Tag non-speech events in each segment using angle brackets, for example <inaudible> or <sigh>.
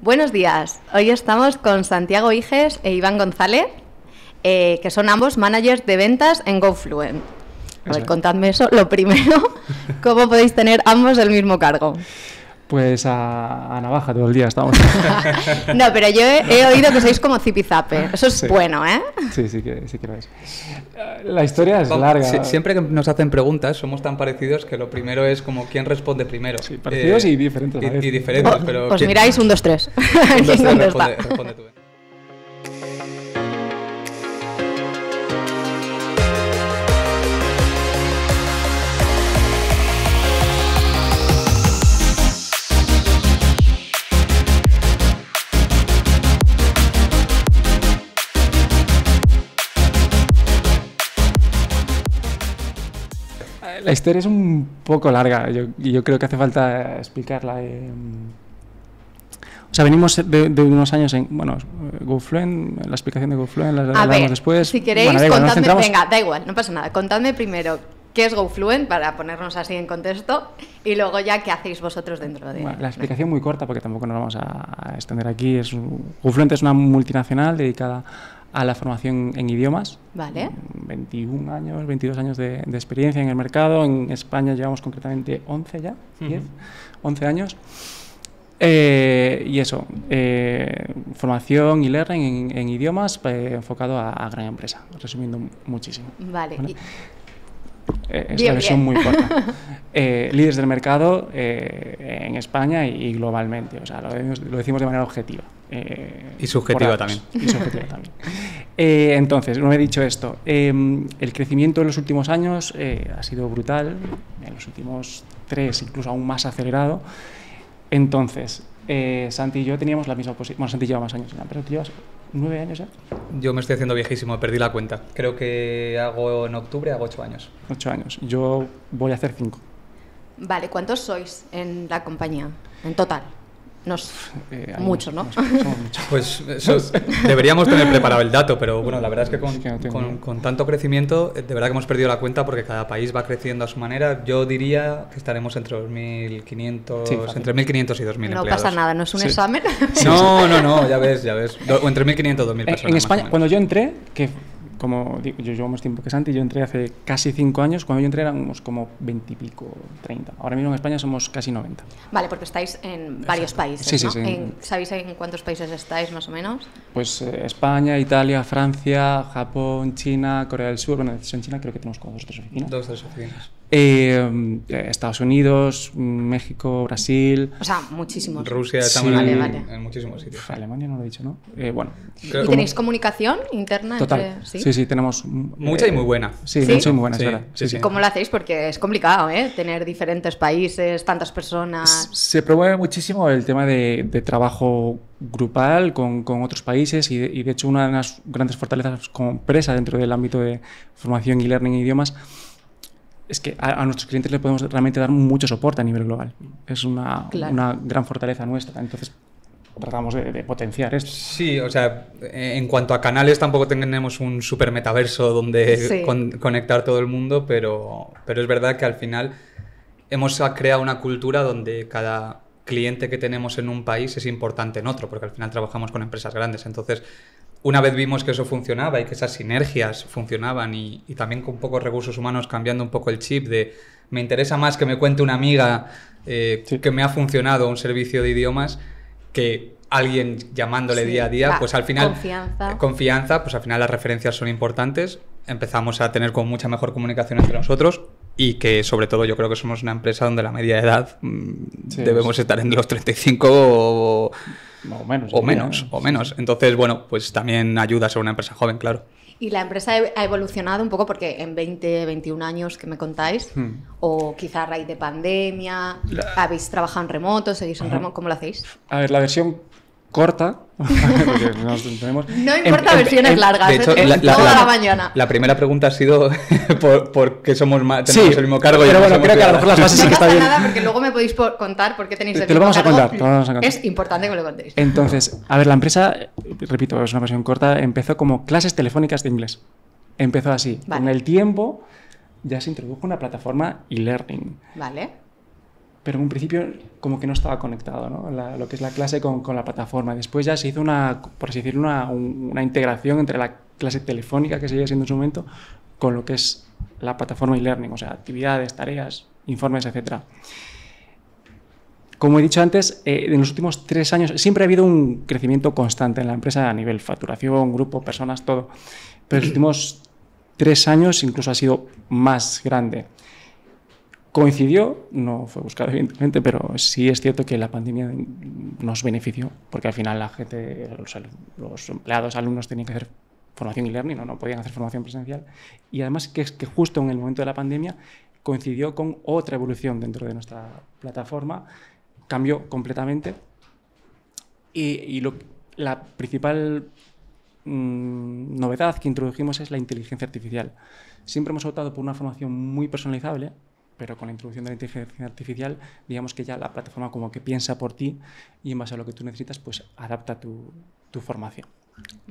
Buenos días. Hoy estamos con Santiago Iges e Iván González, eh, que son ambos managers de ventas en GoFluent. contadme eso, lo primero, <laughs> ¿cómo podéis tener ambos el mismo cargo? Pues a, navaja todo el día estamos. <laughs> no, pero yo he, oído que sois como zipizape. Eso es bueno, ¿eh? Sí, sí que, sí que lo es. La historia es larga. siempre que nos hacen preguntas, somos tan parecidos que lo primero es como quién responde primero. Sí, parecidos eh, y diferentes. Y, diferentes, pero. Pues miráis un, dos, tres. Un, dos, <laughs> tres responde, responde tú. ¿eh? la historia es un poco larga y yo, creo que hace falta explicarla. Eh, o sea, venimos de, unos años en. Bueno, GoFluent, la explicación de GoFluent la, hablamos después. Si queréis, contadme, venga, da igual, no pasa nada. Contadme primero qué es GoFluent para ponernos así en contexto y luego ya qué hacéis vosotros dentro de. Bueno, la explicación muy corta porque tampoco nos vamos a, extender aquí. Es, GoFluent es una multinacional dedicada a la formación en idiomas. Vale. 21 años, 22 años de, experiencia en el mercado. En España llevamos concretamente 11 ya, 10, 11 años. Eh, y eso, eh, formación y leer en, idiomas eh, enfocado a, gran empresa, resumiendo muchísimo. ¿Vale? Eh, es versión muy corta. <laughs> Eh, líderes del mercado eh, en España y, globalmente. O sea, lo, decimos de manera objetiva. y subjetiva también. <laughs> entonces, no he dicho esto. Em, el crecimiento en los últimos años ha sido brutal, en los últimos tres, incluso aún más acelerado. Entonces, Santi y yo teníamos la misma posición. Bueno, Santi lleva más años en la empresa, nueve años ya. Yo me estoy haciendo viejísimo, perdí la cuenta. Creo que hago en octubre, hago ocho años. Ocho años. Yo voy a hacer cinco. Vale, ¿cuántos sois en la compañía en total? Nos, muchos, ¿no? Pues deberíamos tener preparado el dato, pero bueno, la verdad es que, con, tanto crecimiento, eh, de verdad que hemos perdido la cuenta porque cada país va creciendo a su manera. Yo diría que estaremos entre 2.500, entre 1.500 y 2.000 no No pasa nada, ¿no es un examen? No, <laughs> no, no, ya ves, ya ves. entre 1.500 y 2.000 eh, personas. En España, cuando yo entré, que como digo, yo llevo más tiempo que Santi, yo entré hace casi 5 años, cuando yo entré éramos como 20 y pico, 30. Ahora mismo en España somos casi 90. Vale, porque estáis en varios países. Sí, ¿no? sí, sí. ¿Sabéis en cuántos países estáis más o menos? Pues eh, España, Italia, Francia, Japón, China, Corea del Sur. Bueno, en China creo que tenemos como dos o tres oficinas. Dos o tres oficinas. Eh, Estados Unidos, México, Brasil. O sea, muchísimos. Rusia también. En muchísimos sitios. Alemania no lo he dicho, ¿no? Eh, bueno. ¿Y tenéis comunicación interna? Total. ¿Sí? ¿Sí? tenemos. Mucha y muy eh, buena. Sí, y muy buena, verdad. Sí, ¿Cómo lo hacéis? Porque es complicado, ¿eh? Tener diferentes países, tantas personas. Se promueve muchísimo el tema de, trabajo grupal con, otros países y de, hecho una de las grandes fortalezas como empresa dentro del ámbito de formación y learning en idiomas es que a, nuestros clientes le podemos realmente dar mucho soporte a nivel global. Es una, gran fortaleza nuestra. Entonces, tratamos de, potenciar esto. Sí, o sea, eh, en cuanto a canales tampoco tenemos un super metaverso donde conectar todo el mundo, pero, pero es verdad que al final hemos creado una cultura donde cada cliente que tenemos en un país es importante en otro, porque al final trabajamos con empresas grandes. Entonces, una vez vimos que eso funcionaba y que esas sinergias funcionaban y, también con pocos recursos humanos cambiando un poco el chip de me interesa más que me cuente una amiga eh, que me ha funcionado un servicio de idiomas que alguien llamándole día a día, pues al final confianza. Eh, confianza, pues al final las referencias son importantes, empezamos a tener con mucha mejor comunicación entre nosotros y que sobre todo yo creo que somos una empresa donde la media edad mm, debemos estar en los 35 o, o menos. O menos, o menos. Entonces, bueno, pues también ayuda a ser una empresa joven, claro. Y la empresa ha evolucionado un poco porque en 20, 21 años que me contáis, hmm. o quizá a raíz de pandemia, habéis trabajado en remoto, seguís en remoto, ¿cómo lo hacéis? A ver, la versión corta. <laughs> tenemos, no em, importa em, versiones em, largas, de hecho, es, la, toda la, mañana. La primera pregunta ha sido <laughs> por, qué somos más, tenemos el mismo cargo. Pero bueno, creo que a lo mejor las bases sí que está bien. No pasa nada porque luego me podéis contar por qué tenéis el te lo vamos A contar, te lo vamos a contar. Es importante que lo contéis. Entonces, a ver, la empresa, repito, es una versión corta, empezó como clases telefónicas de inglés. Empezó así. Con el tiempo ya se introdujo una plataforma e-learning. Vale pero en un principio como que no estaba conectado, ¿no? lo que es la clase con, con, la plataforma. Después ya se hizo una, por así decirlo, una, una, integración entre la clase telefónica que seguía siendo en su momento con lo que es la plataforma e e-learning, o sea, actividades, tareas, informes, etc. Como he dicho antes, eh, en los últimos tres años siempre ha habido un crecimiento constante en la empresa a nivel facturación, grupo, personas, todo. Pero en los últimos tres años incluso ha sido más grande. Coincidió, no fue buscado evidentemente, pero sí es cierto que la pandemia nos benefició, porque al final la gente, los, empleados, alumnos tenían que hacer formación y learning, no, no podían hacer formación presencial. Y además que justo en el momento de la pandemia coincidió con otra evolución dentro de nuestra plataforma, cambió completamente. Y, la principal mm, novedad que introdujimos es la inteligencia artificial. Siempre hemos optado por una formación muy personalizable, pero con la introducción de la inteligencia artificial, digamos que ya la plataforma como que piensa por ti y en base a lo que tú necesitas, pues adapta tu, tu formación.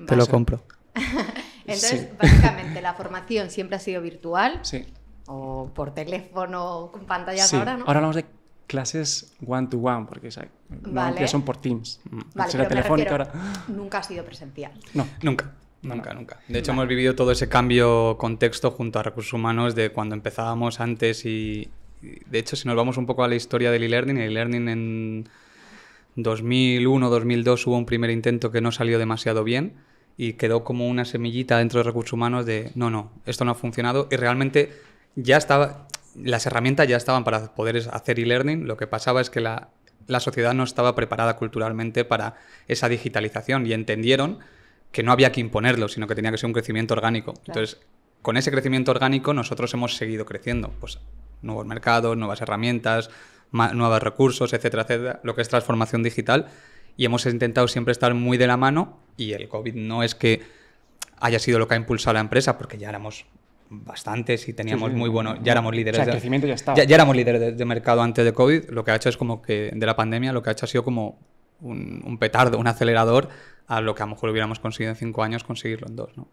Te lo compro. <laughs> Entonces, básicamente, la formación siempre ha sido virtual. Sí. O por teléfono, con pantallas ahora, ¿no? Ahora hablamos de clases one-to-one, porque ya son por Teams. Mm. Vale, pero telefónica ahora. Nunca ha sido presencial. No, nunca. Nunca, nunca. De hecho, hemos vivido todo ese cambio contexto junto a recursos humanos de cuando empezábamos antes y, de hecho, si nos vamos un poco a la historia del e-learning, el e-learning en 2001, 2002 hubo un primer intento que no salió demasiado bien y quedó como una semillita dentro de recursos humanos de no, no, esto no ha funcionado y realmente ya estaba, las herramientas ya estaban para poder hacer e-learning, lo que pasaba es que la, la sociedad no estaba preparada culturalmente para esa digitalización y entendieron que no había que imponerlo, sino que tenía que ser un crecimiento orgánico. Entonces, con ese crecimiento orgánico nosotros hemos seguido creciendo, pues nuevos mercados, nuevas herramientas, nuevos recursos, etcétera, etcétera, lo que es transformación digital y hemos intentado siempre estar muy de la mano y el COVID no es que haya sido lo que ha impulsado la empresa, porque ya éramos bastantes y teníamos muy buenos, ya éramos líderes. O crecimiento ya estaba. Ya, éramos líderes de, de, mercado antes de COVID, lo que ha hecho es como que de la pandemia, lo que ha hecho ha sido como un, petardo, un acelerador a lo que a lo mejor hubiéramos conseguido en cinco años conseguirlo en dos, ¿no?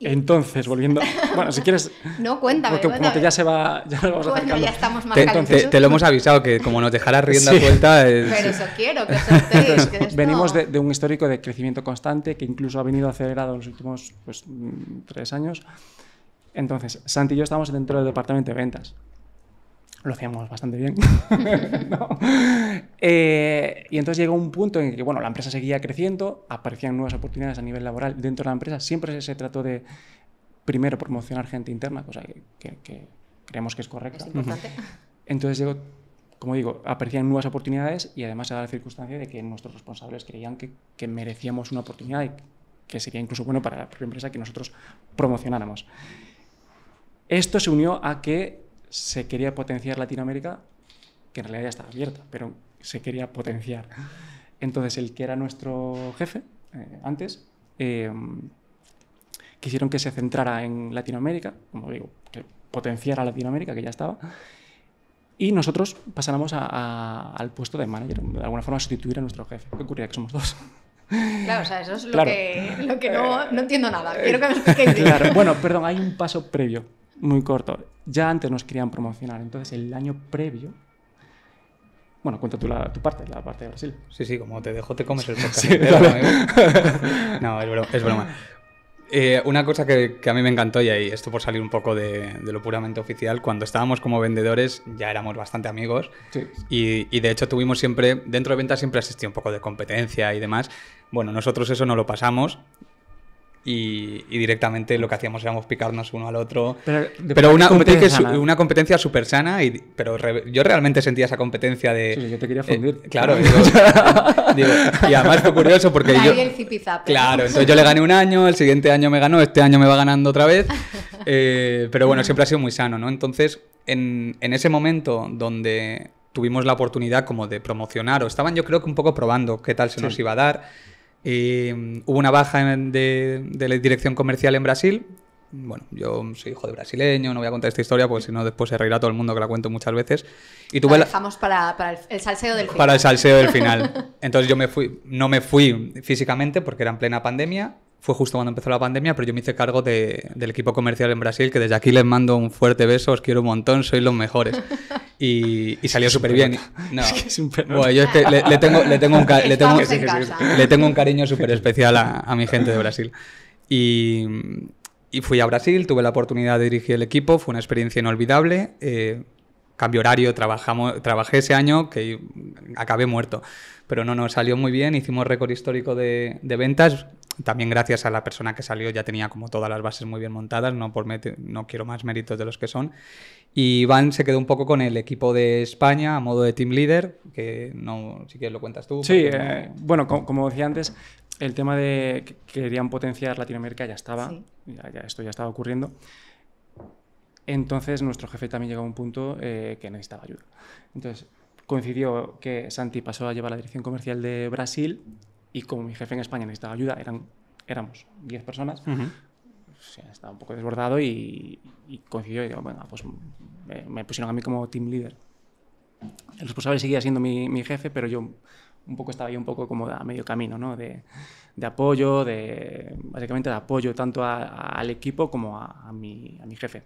Entonces, volviendo. <laughs> Bueno, si quieres. No, cuéntame. Porque ya se va. Ya vamos bueno, te, lo hemos avisado, que como nos dejarás rienda suelta. <laughs> Pero eso quiero, que <laughs> Venimos de, un histórico de crecimiento constante que incluso ha venido acelerado en los últimos pues, mm, tres años. Entonces, Santi y yo estamos dentro del departamento de ventas lo hacíamos bastante bien. <laughs> Eh, y entonces llegó un punto en que bueno, la empresa seguía creciendo, aparecían nuevas oportunidades a nivel laboral dentro de la empresa. Siempre se, trató de, primero, promocionar gente interna, cosa que, creemos que es correcta. Entonces llegó, como digo, aparecían nuevas oportunidades y además se da la circunstancia de que nuestros responsables creían que, que merecíamos una oportunidad y que sería incluso bueno para la propia empresa que nosotros promocionáramos. Esto se unió a que se quería potenciar Latinoamérica, que en realidad ya estaba abierta, pero se quería potenciar. Entonces, el que era nuestro jefe eh, antes, eh, quisieron que se centrara en Latinoamérica, como digo, que potenciara Latinoamérica, que ya estaba, y nosotros pasáramos al puesto de manager, de alguna forma sustituir a nuestro jefe. ¿Qué ocurría? Que somos dos. Claro, o sea, eso es lo que, no, entiendo nada. <laughs> Quiero bueno, perdón, hay un paso previo, muy corto ya antes nos querían promocionar. Entonces, el año previo. Bueno, cuenta tu parte, la parte de Brasil. Sí, sí, como te dejo, te comes el <laughs> podcast. ¿eh? no, es broma. Eh, una cosa que, a mí me encantó, y ahí, esto por salir un poco de, lo puramente oficial, cuando estábamos como vendedores ya éramos bastante amigos y, de hecho tuvimos siempre, dentro de ventas siempre existía un poco de competencia y demás. Bueno, nosotros eso no lo pasamos y, directamente lo que hacíamos éramos picarnos uno al otro. Pero, una, competencia ¿eh? una competencia súper sana, y, pero yo realmente sentía esa competencia de... Sí, yo te quería fundir. Eh, claro, <laughs> digo, y además fue curioso porque yo... claro, entonces yo le gané un año, el siguiente año me ganó, este año me va ganando otra vez, <laughs> eh, pero bueno, siempre ha sido muy sano, ¿no? Entonces, en, en ese momento donde tuvimos la oportunidad como de promocionar, o estaban yo creo que un poco probando qué tal se nos iba a dar, y em, hubo una baja de, de, la dirección comercial en Brasil. Bueno, yo soy hijo de brasileño, no voy a contar esta historia porque si no después se reirá todo el mundo que la cuento muchas veces. Y tuve la dejamos para, para el, salseo del final. Para el salseo del final. Entonces yo me fui, no me fui físicamente porque era en plena pandemia. Fue justo cuando empezó la pandemia, pero yo me hice cargo de, del equipo comercial en Brasil, que desde aquí les mando un fuerte beso, os quiero un montón, sois los mejores. <laughs> Y, salió súper bien. No. Es que es un yo le, tengo, un cariño súper especial a, mi gente de Brasil. Y, fui a Brasil, tuve la oportunidad de dirigir el equipo, fue una experiencia inolvidable. Eh, cambio horario, trabajamos, trabajé ese año que acabé muerto. Pero no, no, salió muy bien, hicimos récord histórico de, de ventas. También gracias a la persona que salió ya tenía como todas las bases muy bien montadas, no, por no quiero más méritos de los que son. Y Iván se quedó un poco con el equipo de España a modo de team leader, que no, si quieres lo cuentas tú. Sí, eh, bueno, como, decía antes, el tema de que querían potenciar Latinoamérica ya estaba, ya, esto ya estaba ocurriendo. Entonces nuestro jefe también llegó a un punto eh, que necesitaba ayuda. Entonces coincidió que Santi pasó a llevar la dirección comercial de Brasil y como mi jefe en España necesitaba ayuda, eran, éramos 10 personas, pues, estaba un poco desbordado y, coincidió y digo, pues me, pusieron a mí como team leader. El responsable seguía siendo mi, mi jefe, pero yo un poco estaba ahí un poco como a medio camino, ¿no? De, de apoyo, de, básicamente de apoyo tanto al equipo como a, a, mi, a mi jefe.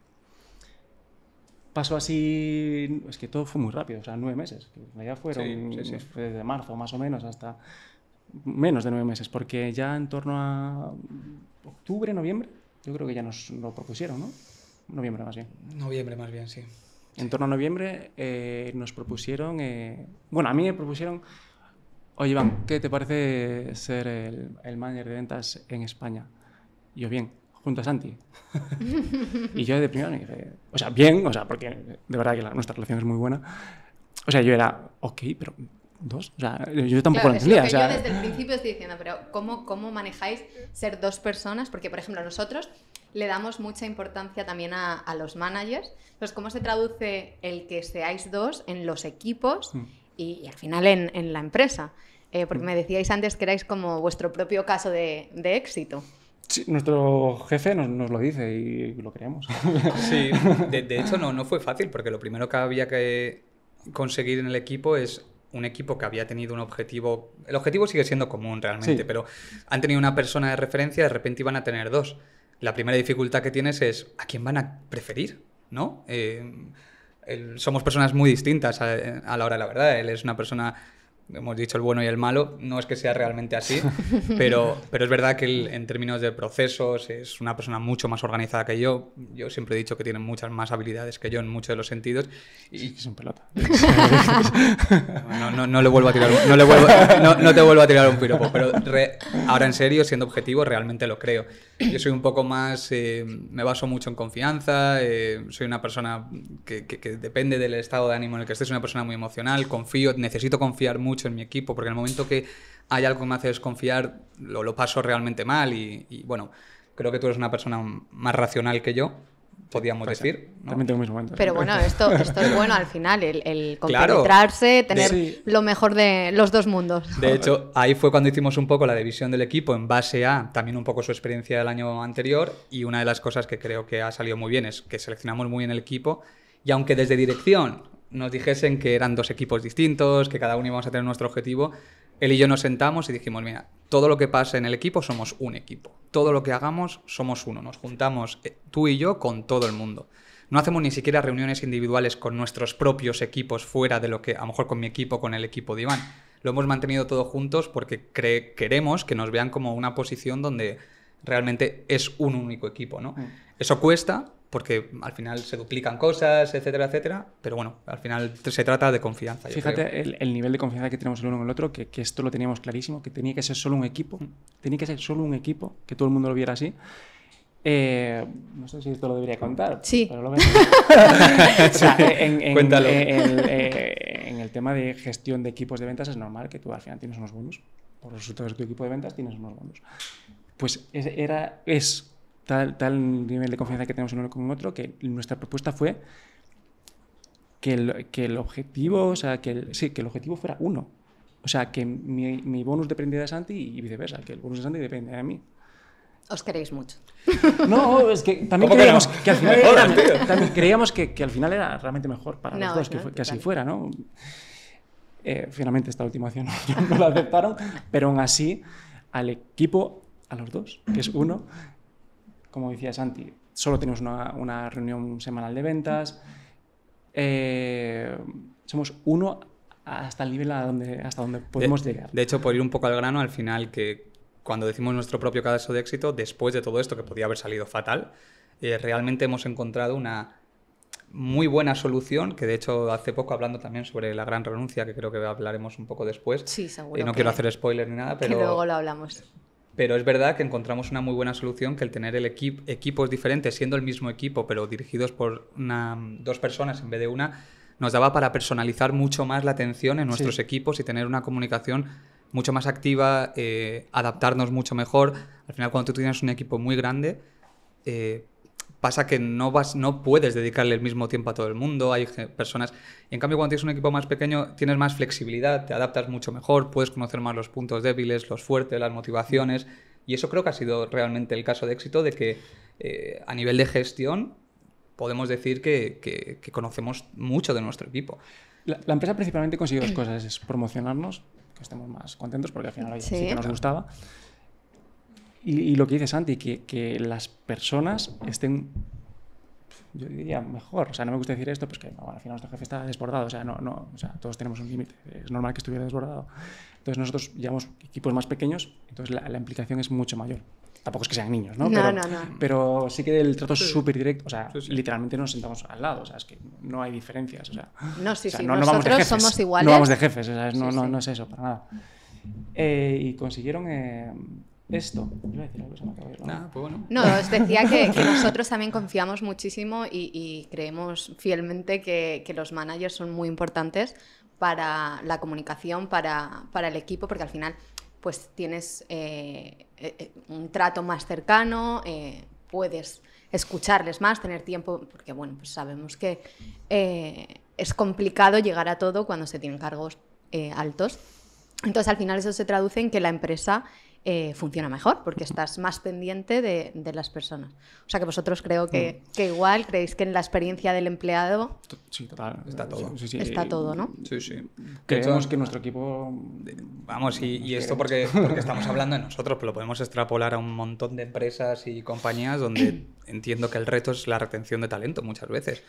Pasó así, es que todo fue muy rápido, o sea, nueve meses, ya fueron desde marzo más o menos hasta menos de nueve meses, porque ya en torno a octubre, noviembre, yo creo que ya nos lo propusieron, ¿no? Noviembre más bien. Noviembre más bien, sí. En torno a noviembre eh, nos propusieron, eh, bueno, a mí me propusieron, oye Iván, ¿qué te parece ser el, manager de ventas en España? Y yo, bien, junto a Santi. <laughs> y yo de primero me dije, o sea, bien, o sea, porque de verdad que nuestra relación es muy buena. O sea, yo era, ok, pero dos. yo tampoco lo entendía. Yo desde el principio estoy diciendo, pero ¿cómo, ¿cómo manejáis ser dos personas? Porque, por ejemplo, nosotros le damos mucha importancia también a, los managers. Entonces, ¿cómo se traduce el que seáis dos en los equipos mm. y, al final en, la empresa? Eh, porque mm. me decíais antes que erais como vuestro propio caso de, éxito. Sí, nuestro jefe nos, lo dice y lo creemos. <laughs> Sí, de, <laughs> hecho no, no fue fácil porque lo primero que había que conseguir en el equipo es un equipo que había tenido un objetivo, el objetivo sigue siendo común realmente, pero han tenido una persona de referencia, de repente iban a tener dos. La primera dificultad que tienes es a quién van a preferir, ¿no? Eh, somos personas muy distintas a, a, la hora de la verdad. Él es una persona hemos dicho el bueno y el malo, no es que sea realmente así, <laughs> pero, pero es verdad que en términos de procesos es una persona mucho más organizada que yo. Yo siempre he dicho que tiene muchas más habilidades que yo en muchos de los sentidos. Y es un pelota. <laughs> no, no, le vuelvo a tirar, no, le vuelvo, no, no, te vuelvo a tirar un piropo, pero ahora en serio, siendo objetivo, realmente lo creo. Yo soy un poco más, eh, me baso mucho en confianza, eh, soy una persona que, depende del estado de ánimo en el que estés, Es una persona muy emocional, confío, necesito confiar mucho mucho en mi equipo, porque en el momento que hay algo que me hace desconfiar, lo, lo paso realmente mal y, bueno, creo que tú eres una persona más racional que yo. Podríamos pues decir. También tengo mis momentos. Pero bueno, esto, <laughs> esto es bueno al final, el, el tener lo mejor de los dos mundos. De hecho, ahí fue cuando hicimos un poco la división del equipo en base a también un poco su experiencia del año anterior y una de las cosas que creo que ha salido muy bien es que seleccionamos muy bien el equipo y aunque desde dirección nos dijesen que eran dos equipos distintos, que cada uno íbamos a tener nuestro objetivo, él y yo nos sentamos y dijimos, mira, todo lo que pase en el equipo somos un equipo. Todo lo que hagamos somos uno. Nos juntamos eh, tú y yo con todo el mundo. No hacemos ni siquiera reuniones individuales con nuestros propios equipos fuera de lo que a lo mejor con mi equipo, con el equipo de Iván. Lo hemos mantenido todos juntos porque queremos que nos vean como una posición donde realmente es un único equipo, ¿no? Mm. Eso cuesta, porque al final se duplican cosas, etcétera, etcétera. Pero bueno, al final se trata de confianza. Fíjate el, nivel de confianza que tenemos el uno con el otro, que, que, esto lo teníamos clarísimo, que tenía que ser solo un equipo, mm. tenía que ser solo un equipo, que todo el mundo lo viera así. Eh, no sé si esto lo debería contar. Sí. Pero lo <laughs> o en, Cuéntalo. Eh, en, el tema de gestión de equipos de ventas es normal que tú al final tienes unos bonos. Por los resultados de tu equipo de ventas tienes unos bonos. Pues era, es tal, nivel de confianza que tenemos en uno con otro, que nuestra propuesta fue que el, que el objetivo, o sea, que sí, que el objetivo fuera uno. O sea, que mi, bonus dependiera de Santi y viceversa, que el bonus de Santi dependiera de mí. Os queréis mucho. <laughs> No, es que también creíamos que, al final era, realmente mejor para los dos, que, así fuera, ¿no? Eh, finalmente esta última acción <laughs> no la aceptaron, pero aún así al equipo, a los dos, que es uno, como decía Santi, solo tenemos una, reunión semanal de ventas. Eh, somos uno hasta el nivel donde, hasta donde podemos llegar. De hecho, por ir un poco al grano, al final que cuando decimos nuestro propio caso de éxito, después de todo esto que podía haber salido fatal, eh, realmente hemos encontrado una muy buena solución, que de hecho hace poco hablando también sobre la gran renuncia, que creo que hablaremos un poco después. Sí, eh, no quiero hacer spoiler ni nada, pero... Que luego lo hablamos. Pero es verdad que encontramos una muy buena solución que el tener el equipo equipos diferentes, siendo el mismo equipo, pero dirigidos por una, dos personas en vez de una, nos daba para personalizar mucho más la atención en nuestros equipos y tener una comunicación mucho más activa, eh, adaptarnos mucho mejor. Al final, cuando tú tienes un equipo muy grande, eh, pasa que no, vas, no puedes dedicarle el mismo tiempo a todo el mundo, hay personas... en cambio, cuando tienes un equipo más pequeño, tienes más flexibilidad, te adaptas mucho mejor, puedes conocer más los puntos débiles, los fuertes, las motivaciones. Y eso creo que ha sido realmente el caso de éxito de que eh, a nivel de gestión podemos decir que, conocemos mucho de nuestro equipo. La, empresa principalmente consigue dos cosas, es promocionarnos, que estemos más contentos porque al final sí que nos gustaba. Y, lo que dice Santi, que, que las personas estén yo diría mejor. O sea, no me gusta decir esto, pues que al final nuestro jefe está desbordado. O sea, no, no, o sea, todos tenemos un límite. Es normal que estuviera desbordado. Entonces, nosotros llevamos equipos más pequeños, entonces la, implicación es mucho mayor. Tampoco es que sean niños, ¿no? no pero, pero sí que el trato es súper directo. O sea, literalmente nos sentamos al lado. O sea, es que no hay diferencias. O sea, no, sí, o sea, Nosotros somos iguales. No vamos de jefes. O sea, no, es eso, para nada. Eh, y consiguieron eh, esto. No, os decía que, nosotros también confiamos muchísimo y, creemos fielmente que, los managers son muy importantes para la comunicación, para, el equipo, porque al final pues tienes eh, eh, eh, un trato más cercano, puedes escucharles más, tener tiempo, porque bueno, pues sabemos que es complicado llegar a todo cuando se tienen cargos altos. Entonces al final eso se traduce en que la empresa eh, funciona mejor porque estás más pendiente de, las personas. O sea que vosotros creo que, mm. igual creéis que en la experiencia del empleado está todo. está todo, ¿no? Sí, sí. Creemos que nuestro equipo... Vamos, y, esto porque, estamos <laughs> hablando de nosotros, pero lo podemos extrapolar a un montón de empresas y compañías donde <clears throat> entiendo que el reto es la retención de talento muchas veces.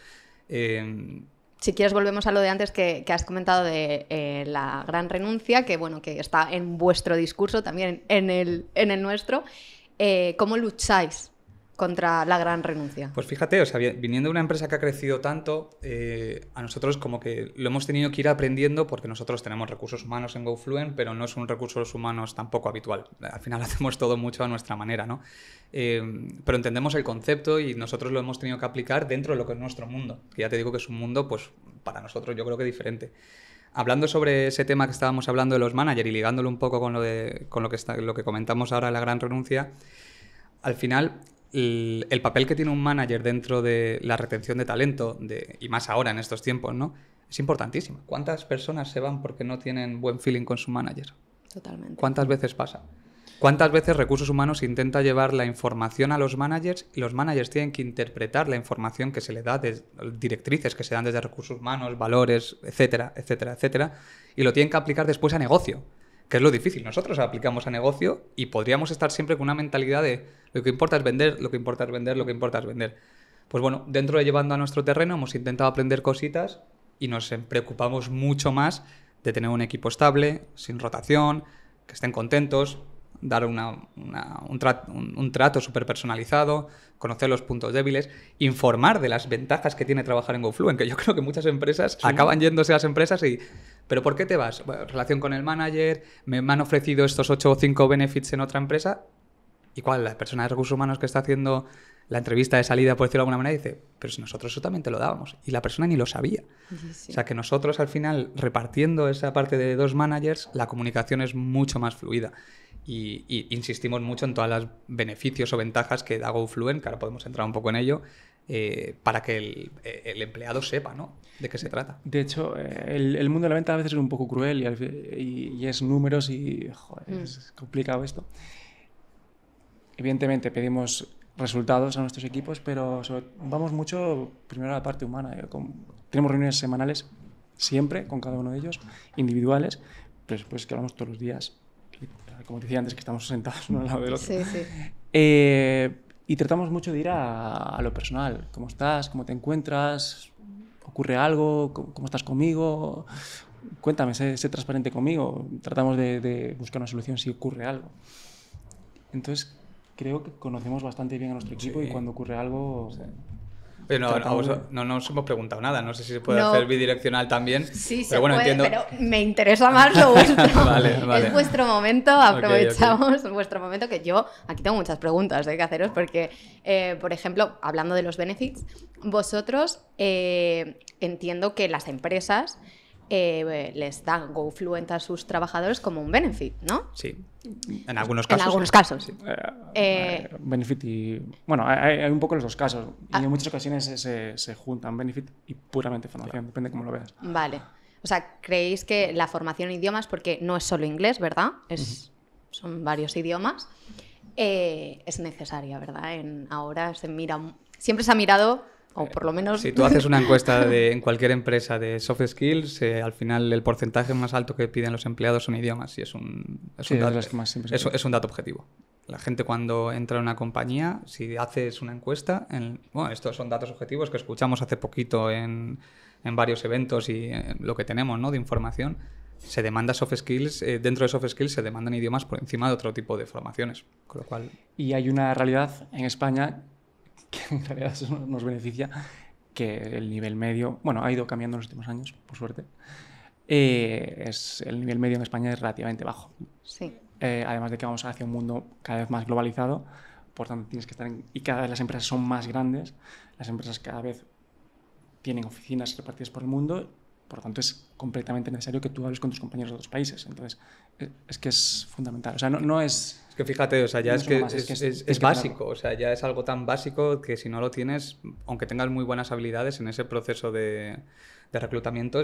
Eh, si quieres volvemos a lo de antes que, has comentado de eh, la gran renuncia, que bueno, que está en vuestro discurso, también en el, en el nuestro. Eh, ¿Cómo lucháis contra la gran renuncia? Pues fíjate, o sea, viniendo de una empresa que ha crecido tanto, eh, a nosotros como que lo hemos tenido que ir aprendiendo porque nosotros tenemos recursos humanos en GoFluent, pero no es un recursos humanos tampoco habitual. Al final <laughs> hacemos todo mucho a nuestra manera, ¿no? Eh, pero entendemos el concepto y nosotros lo hemos tenido que aplicar dentro de lo que es nuestro mundo, que ya te digo que es un mundo, pues, para nosotros yo creo que diferente. Hablando sobre ese tema que estábamos hablando de los managers y ligándolo un poco con lo, de, con lo, que, está, lo que comentamos ahora la gran renuncia, al final el papel que tiene un manager dentro de la retención de talento, y más ahora en estos tiempos, ¿no? Es importantísimo. ¿Cuántas personas se van porque no tienen buen feeling con su manager? Totalmente. ¿Cuántas veces pasa? ¿Cuántas veces recursos humanos intenta llevar la información a los managers y los managers tienen que interpretar la información que se le da directrices que se dan desde recursos humanos, valores, etcétera, etcétera, etcétera, y lo tienen que aplicar después a negocio? que es lo difícil. Nosotros aplicamos a negocio y podríamos estar siempre con una mentalidad de lo que importa es vender, lo que importa es vender, lo que importa es vender. Pues bueno, dentro de llevando a nuestro terreno hemos intentado aprender cositas y nos preocupamos mucho más de tener un equipo estable, sin rotación, que estén contentos, dar un, trato súper personalizado, conocer los puntos débiles, informar de las ventajas que tiene trabajar en GoFluent, que yo <laughs> creo que muchas empresas acaban yéndose a las empresas y ¿Pero por qué te vas? relación con el manager, me, han ofrecido estos 8 o 5 benefits en otra empresa. ¿Y cuál? La persona de recursos humanos que está haciendo la entrevista de salida, por decirlo de alguna manera, dice, pero si nosotros eso también te lo dábamos. Y la persona ni lo sabía. O sea que nosotros al final, repartiendo esa parte de dos managers, la comunicación es mucho más fluida. Y, insistimos mucho en todos los beneficios o ventajas que da GoFluent, que ahora podemos entrar un poco en ello, eh, para que eh, el, empleado sepa ¿no? de qué se trata. De hecho, eh, el, mundo de la venta a veces es un poco cruel y, es números y mm. es complicado esto. Evidentemente pedimos resultados a nuestros equipos, pero vamos mucho primero a la parte humana. tenemos reuniones semanales siempre con cada uno de ellos, individuales, pero después que hablamos todos los días. Como decía antes, que estamos sentados uno al lado del otro. Sí, sí. Y tratamos mucho de ir a, lo personal. ¿Cómo estás? ¿Cómo te encuentras? ¿Ocurre algo? ¿Cómo, estás conmigo? Cuéntame, sé, transparente conmigo. Tratamos de, buscar una solución si ocurre algo. Entonces, creo que conocemos bastante bien a nuestro equipo y cuando ocurre algo pero no, nos hemos preguntado nada, no sé si se puede hacer bidireccional también. Sí, pero bueno, entiendo... pero me interesa más lo <laughs> vuestro. Es vuestro momento, aprovechamos vuestro momento, que yo aquí tengo muchas preguntas ¿eh? que haceros, porque, eh, por ejemplo, hablando de los benefits, vosotros eh, entiendo que las empresas les dan GoFluent a sus trabajadores como un benefit, ¿no? Sí, en algunos casos. En algunos casos. Eh, eh, eh, benefit y. Bueno, hay, un poco los dos casos. Y ah. en muchas ocasiones se, se, juntan benefit y puramente formación, depende cómo lo veas. Vale. O sea, creéis que la formación en idiomas, porque no es solo inglés, ¿verdad? Es, Son varios idiomas. es necesaria, ¿verdad? En, ahora se mira. Siempre se ha mirado si tú haces una <laughs> encuesta en cualquier empresa de soft skills, eh, al final el porcentaje más alto que piden los empleados son idiomas y es un, dato, un dato objetivo. La gente cuando entra en una compañía, si haces una encuesta, bueno, estos son datos objetivos que escuchamos hace poquito en, varios eventos y eh, lo que tenemos de información, se demanda soft skills, eh, dentro de soft skills se demandan idiomas por encima de otro tipo de formaciones. Con lo cual... Y hay una realidad en España que en realidad eso nos beneficia, que el nivel medio, bueno, ha ido cambiando en los últimos años, por suerte, eh, es, el nivel medio en España es relativamente bajo. Sí. Eh, además de que vamos hacia un mundo cada vez más globalizado, por tanto tienes que estar en, y cada vez las empresas son más grandes, las empresas cada vez tienen oficinas repartidas por el mundo por lo tanto, es completamente necesario que tú hables con tus compañeros de otros países. Entonces, eh, es que es fundamental. O sea, no, no es... Es que fíjate, o sea, ya es, que es, es, básico. O sea, ya es algo tan básico que si no lo tienes, aunque tengas muy buenas habilidades en ese proceso de, de reclutamiento,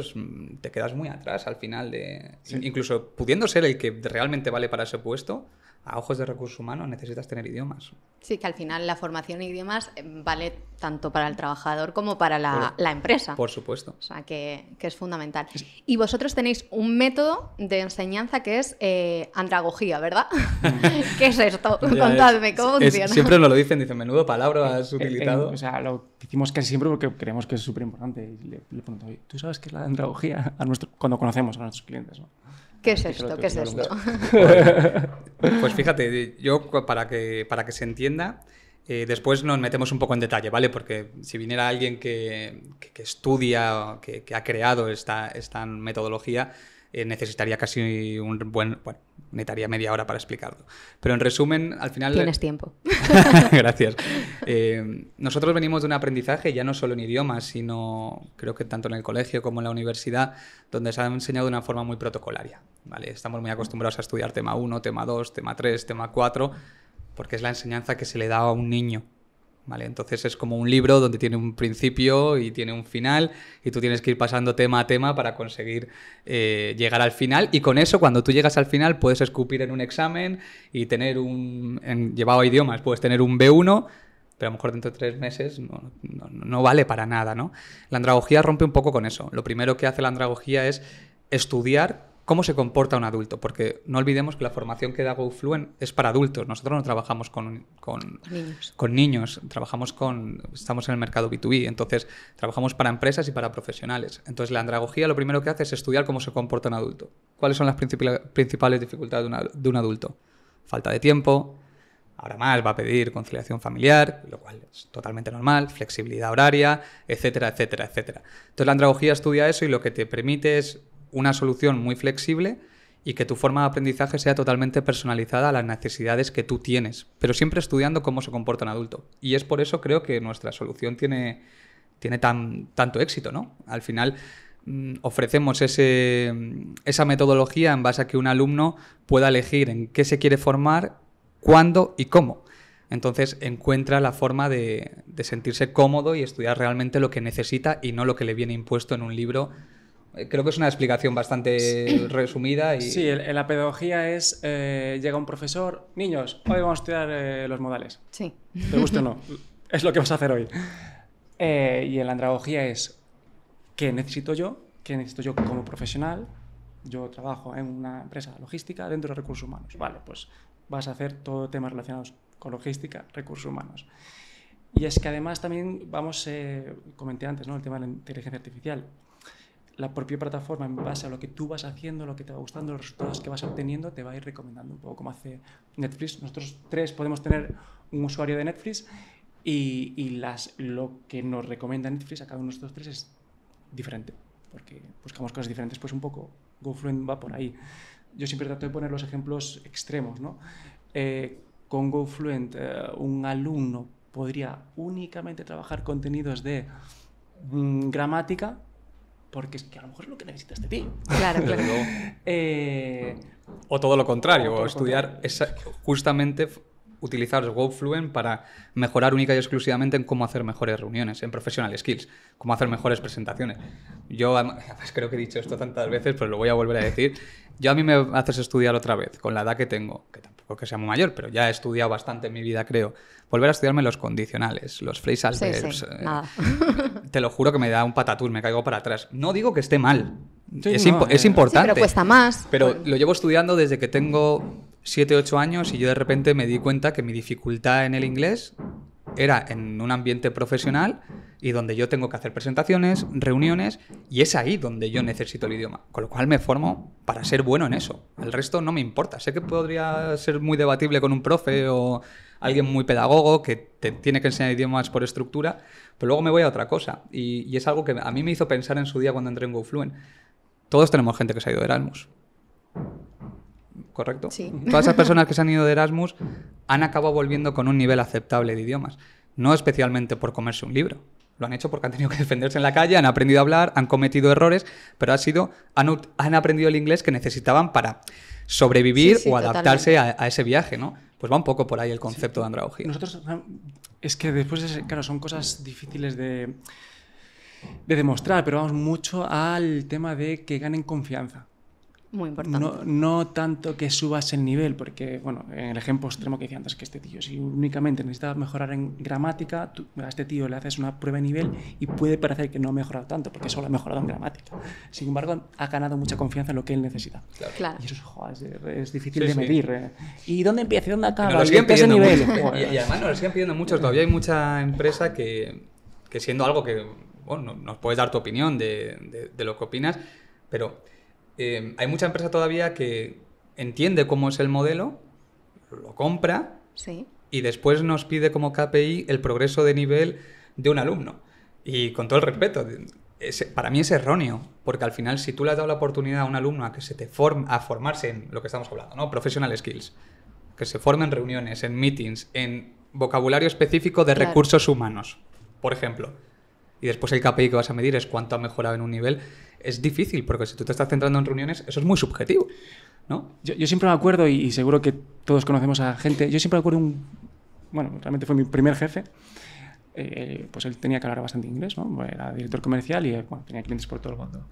te quedas muy atrás al final. de Incluso pudiendo ser el que realmente vale para ese puesto, a ojos de recursos humanos necesitas tener idiomas. Sí, que al final la formación en idiomas eh, vale tanto para el trabajador como para la, empresa. Por supuesto. O sea, que, es fundamental. Y vosotros tenéis un método de enseñanza que es eh, andragogía, ¿verdad? <laughs> ¿Qué es esto? Contadme, ¿cómo funciona? siempre nos lo dicen, dicen, menudo palabra has utilizado. o sea, lo decimos casi siempre porque creemos que es súper importante. Le, le pregunto, ¿tú sabes qué es la andragogía? <laughs> A nuestro, cuando conocemos a nuestros clientes, ¿no? ¿Qué es esto? <laughs> Pues fíjate, yo para que, para que se entienda, eh, después nos metemos un poco en detalle, ¿vale? Porque si viniera alguien que, estudia, o que, ha creado esta, esta metodología, eh, necesitaría casi un buen, bueno, necesitaría media hora para explicarlo. Pero en resumen, al final... Tienes tiempo. <laughs> Gracias. Eh, nosotros venimos de un aprendizaje ya no solo en idiomas, sino creo que tanto en el colegio como en la universidad, donde se ha enseñado de una forma muy protocolaria. ¿vale? Estamos muy acostumbrados a estudiar tema 1, tema 2, tema 3, tema 4, porque es la enseñanza que se le da a un niño entonces es como un libro donde tiene un principio y tiene un final y tú tienes que ir pasando tema a tema para conseguir eh, llegar al final y con eso cuando tú llegas al final puedes escupir en un examen y tener un, llevado a idiomas, puedes tener un B1, pero a lo mejor dentro de tres meses no, no vale para nada, ¿no? La andragogía rompe un poco con eso. Lo primero que hace la andragogía es estudiar cómo se comporta un adulto, porque no olvidemos que la formación que da GoFluent es para adultos. Nosotros no trabajamos con, niños. trabajamos con. Estamos en el mercado B2B, entonces trabajamos para empresas y para profesionales. Entonces, la andragogía lo primero que hace es estudiar cómo se comporta un adulto. ¿Cuáles son las principales dificultades de, de un adulto? Falta de tiempo. Ahora más va a pedir conciliación familiar, lo cual es totalmente normal, flexibilidad horaria, etcétera, etcétera, etcétera. Entonces la andragogía estudia eso y lo que te permite es una solución muy flexible y que tu forma de aprendizaje sea totalmente personalizada a las necesidades que tú tienes, pero siempre estudiando cómo se comporta un adulto. Y es por eso creo que nuestra solución tiene, tiene tan, tanto éxito, ¿no? Al final mm, ofrecemos esa metodología en base a que un alumno pueda elegir en qué se quiere formar, cuándo y cómo. Entonces encuentra la forma de, de sentirse cómodo y estudiar realmente lo que necesita y no lo que le viene impuesto en un libro eh, creo que es una explicación bastante <clears throat> resumida. Y... Sí, en la pedagogía es, eh, llega un profesor, niños, hoy vamos a estudiar eh, los modales. Sí. ¿Te gusta o no? <laughs> Es lo que vas a hacer hoy. y en la andragogía es, ¿qué necesito yo? ¿Qué necesito yo como profesional? Yo trabajo en una empresa logística dentro de recursos humanos. Vale, pues vas a hacer todo temas relacionados con logística, recursos humanos. Y es que además también vamos, comenté antes, ¿no? El tema de la inteligencia artificial la propia plataforma, en base a lo que tú vas haciendo, lo que te va gustando, los resultados que vas obteniendo, te va a ir recomendando un poco como hace Netflix. Nosotros tres podemos tener un usuario de Netflix y, las, lo que nos recomienda Netflix a cada uno de estos tres es diferente, porque buscamos cosas diferentes, pues un poco GoFluent va por ahí. Yo siempre trato de poner los ejemplos extremos, ¿no? Eh, con GoFluent, eh, un alumno podría únicamente trabajar contenidos de mm, gramática porque es que a lo mejor es lo que necesitas de ti. Claro, claro. <laughs> Eh, o todo lo contrario, estudiar justamente utilizar GoFluent para mejorar única y exclusivamente en cómo hacer mejores reuniones, en professional skills, cómo hacer mejores presentaciones. Yo, creo que he dicho esto tantas veces, pero lo voy a volver a decir. Yo a mí me haces estudiar otra vez, con la edad que tengo, que porque sea muy mayor, pero ya he estudiado bastante en mi vida, creo. Volver a estudiarme los condicionales, los phrasal verbs. Eh, <laughs> te lo juro que me da un patatús, me caigo para atrás. No digo que esté mal. es, eh. es, importante. pero cuesta más. Pero lo llevo estudiando desde que tengo 7, 8 años y yo de repente me di cuenta que mi dificultad en el inglés era en un ambiente profesional y donde yo tengo que hacer presentaciones, reuniones, y es ahí donde yo necesito el idioma. Con lo cual me formo para ser bueno en eso. El resto no me importa. Sé que podría ser muy debatible con un profe o alguien muy pedagogo que te tiene que enseñar idiomas por estructura, pero luego me voy a otra cosa. Y, es algo que a mí me hizo pensar en su día cuando entré en GoFluent. Todos tenemos gente que se ha ido de Erasmus. ¿correcto? Todas esas personas que se han ido de Erasmus han acabado volviendo con un nivel aceptable de idiomas, no especialmente por comerse un libro. Lo han hecho porque han tenido que defenderse en la calle, han aprendido a hablar, han cometido errores, pero sido, han, aprendido el inglés que necesitaban para sobrevivir o adaptarse a, ese viaje, ¿no? Pues va un poco por ahí el concepto de andragogía. Nosotros, ah, es que después, claro, son cosas difíciles de demostrar, pero vamos mucho al tema de que ganen confianza. Muy importante. No, no, tanto que subas el nivel, porque, bueno, en el ejemplo extremo que decía antes, que este tío, si únicamente necesitabas mejorar en gramática, a este tío le haces una prueba de nivel y puede parecer que no ha mejorado tanto, porque solo ha mejorado en gramática. Sin embargo, ha ganado mucha confianza en lo que él necesita. Claro. Y eso joder, es, difícil de medir. ¿eh? ¿Y dónde empieza? ¿Dónde acaba? nivel? y, además lo siguen pidiendo muchos. Todavía hay mucha empresa que, siendo algo que, bueno, nos puedes dar tu opinión de, de lo que opinas, pero Em, hay mucha empresa todavía que entiende cómo es el modelo, lo compra y después nos pide como KPI el progreso de nivel de un alumno. Y con todo el respeto, para mí es erróneo, porque al final si tú le has dado la oportunidad a un alumno a que se te a formarse en lo que estamos hablando, ¿no? Professional skills, que se forme en reuniones, en meetings, en vocabulario específico de recursos humanos, por ejemplo. Y después el KPI que vas a medir es cuánto ha mejorado en un nivel es difícil, porque si tú te estás centrando en reuniones, eso es muy subjetivo. ¿no? Yo, siempre me acuerdo, y, seguro que todos conocemos a gente, yo siempre me acuerdo un. Bueno, realmente fue mi primer jefe. Eh, pues él tenía que hablar bastante inglés, ¿no? Era director comercial y eh, tenía clientes por todo el mundo.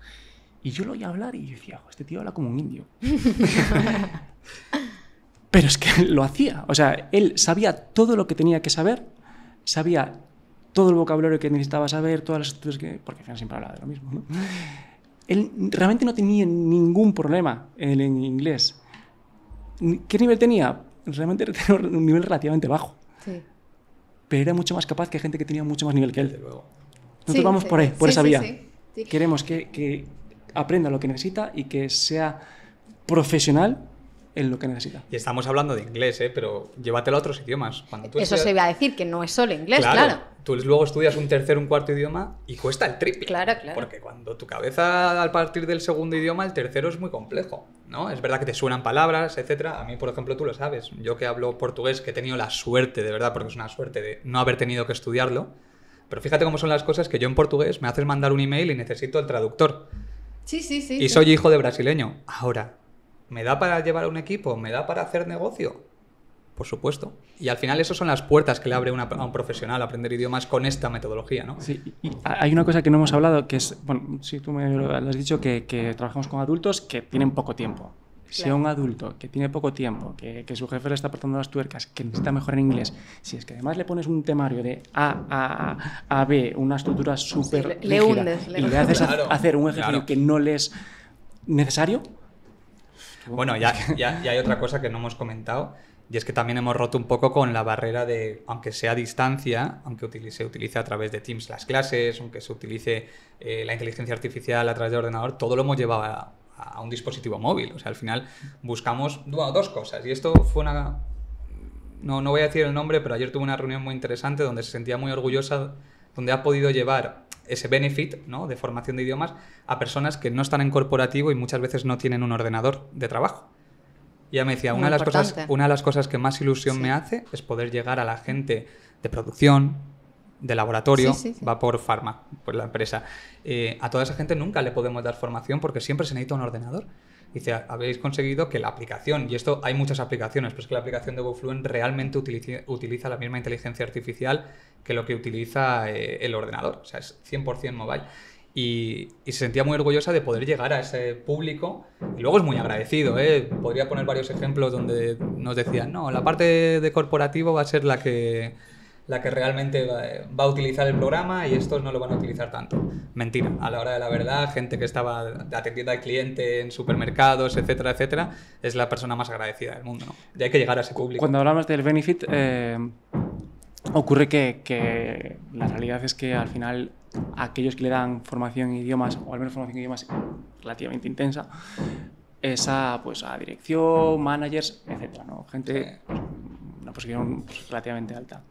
Y yo lo oía hablar y yo decía, este tío habla como un indio. <laughs> Pero es que <laughs> lo hacía. O sea, él sabía todo lo que tenía que saber, sabía todo el vocabulario que necesitaba saber, todas las estructuras que... Porque al final siempre hablaba de lo mismo, ¿no? Él realmente no tenía ningún problema en inglés. ¿Qué nivel tenía? Realmente <laughs> tenía un nivel relativamente bajo. Sí. Pero era mucho más capaz que gente que tenía mucho más nivel que él. luego. Nosotros vamos por, ahí, por esa vía. Queremos que, que aprenda lo que necesita y que sea profesional en lo que necesita. Y estamos hablando de inglés, ¿eh? pero llévatelo a otros idiomas. Cuando Eso se iba a decir, que no es solo inglés, claro, Tú luego estudias un tercer, un cuarto idioma y cuesta el triple. Claro, claro. Porque cuando tu cabeza, al partir del segundo idioma, el tercero es muy complejo, ¿no? Es verdad que te suenan palabras, etc A mí, por ejemplo, tú lo sabes. Yo que hablo portugués, que he tenido la suerte, de verdad, porque es una suerte de no haber tenido que estudiarlo. Pero fíjate cómo son las cosas que yo en portugués me haces mandar un email y necesito el traductor. Sí, sí, sí. Y soy hijo de brasileño. Ahora, ¿Me da para llevar a un equipo? ¿Me da para hacer negocio? Por supuesto. Y al final esas son las puertas que le abre a un profesional aprender idiomas con esta metodología, ¿no? Sí, y hay una cosa que no hemos hablado, que es, bueno, si sí, tú me lo has dicho, que, trabajamos con adultos que tienen poco tiempo. Si a un adulto que tiene poco tiempo, que, su jefe le está apretando las tuercas, que necesita en inglés, si es que además le pones un temario de A a, B, una estructura súper le, hundes, y le haces hacer un ejercicio que no le es necesario, bueno, ya, ya, hay otra cosa que no hemos comentado, y es que también hemos roto un poco con la barrera de, aunque sea distancia, aunque se utilice a través de Teams las clases, aunque se utilice eh, la inteligencia artificial a través de ordenador, todo lo hemos llevado a, un dispositivo móvil. O sea, al final buscamos dos cosas. Y esto fue una... No, no voy a decir el nombre, pero ayer tuve una reunión muy interesante donde se sentía muy orgullosa, donde ha podido llevar ese benefit ¿no? de formación de idiomas a personas que no están en corporativo y muchas veces no tienen un ordenador de trabajo. Ya me decía, una de, las cosas, una de las cosas que más ilusión me hace es poder llegar a la gente de producción, de laboratorio, va por por la empresa. Eh, a toda esa gente nunca le podemos dar formación porque siempre se necesita un ordenador dice, habéis conseguido que la aplicación, y esto hay muchas aplicaciones, pero es que la aplicación de GoFluent realmente utiliza, la misma inteligencia artificial que lo que utiliza eh, el ordenador, o sea, es 100% mobile. Y, se sentía muy orgullosa de poder llegar a ese público. Y luego es muy agradecido, ¿eh? Podría poner varios ejemplos donde nos decían, no, la parte de corporativo va a ser la que la que realmente va, a utilizar el programa y estos no lo van a utilizar tanto. Mentira, a la hora de la verdad, gente que estaba atendiendo al cliente en supermercados, etcétera, etcétera, es la persona más agradecida del mundo. ¿no? Y hay que llegar a ese público. Cuando hablamos del benefit, eh, ocurre que, la realidad es que al final aquellos que le dan formación en idiomas, o al menos formación en idiomas relativamente intensa, esa a, pues, a dirección, managers, etcétera ¿no? Gente pues, pues posición relativamente alta.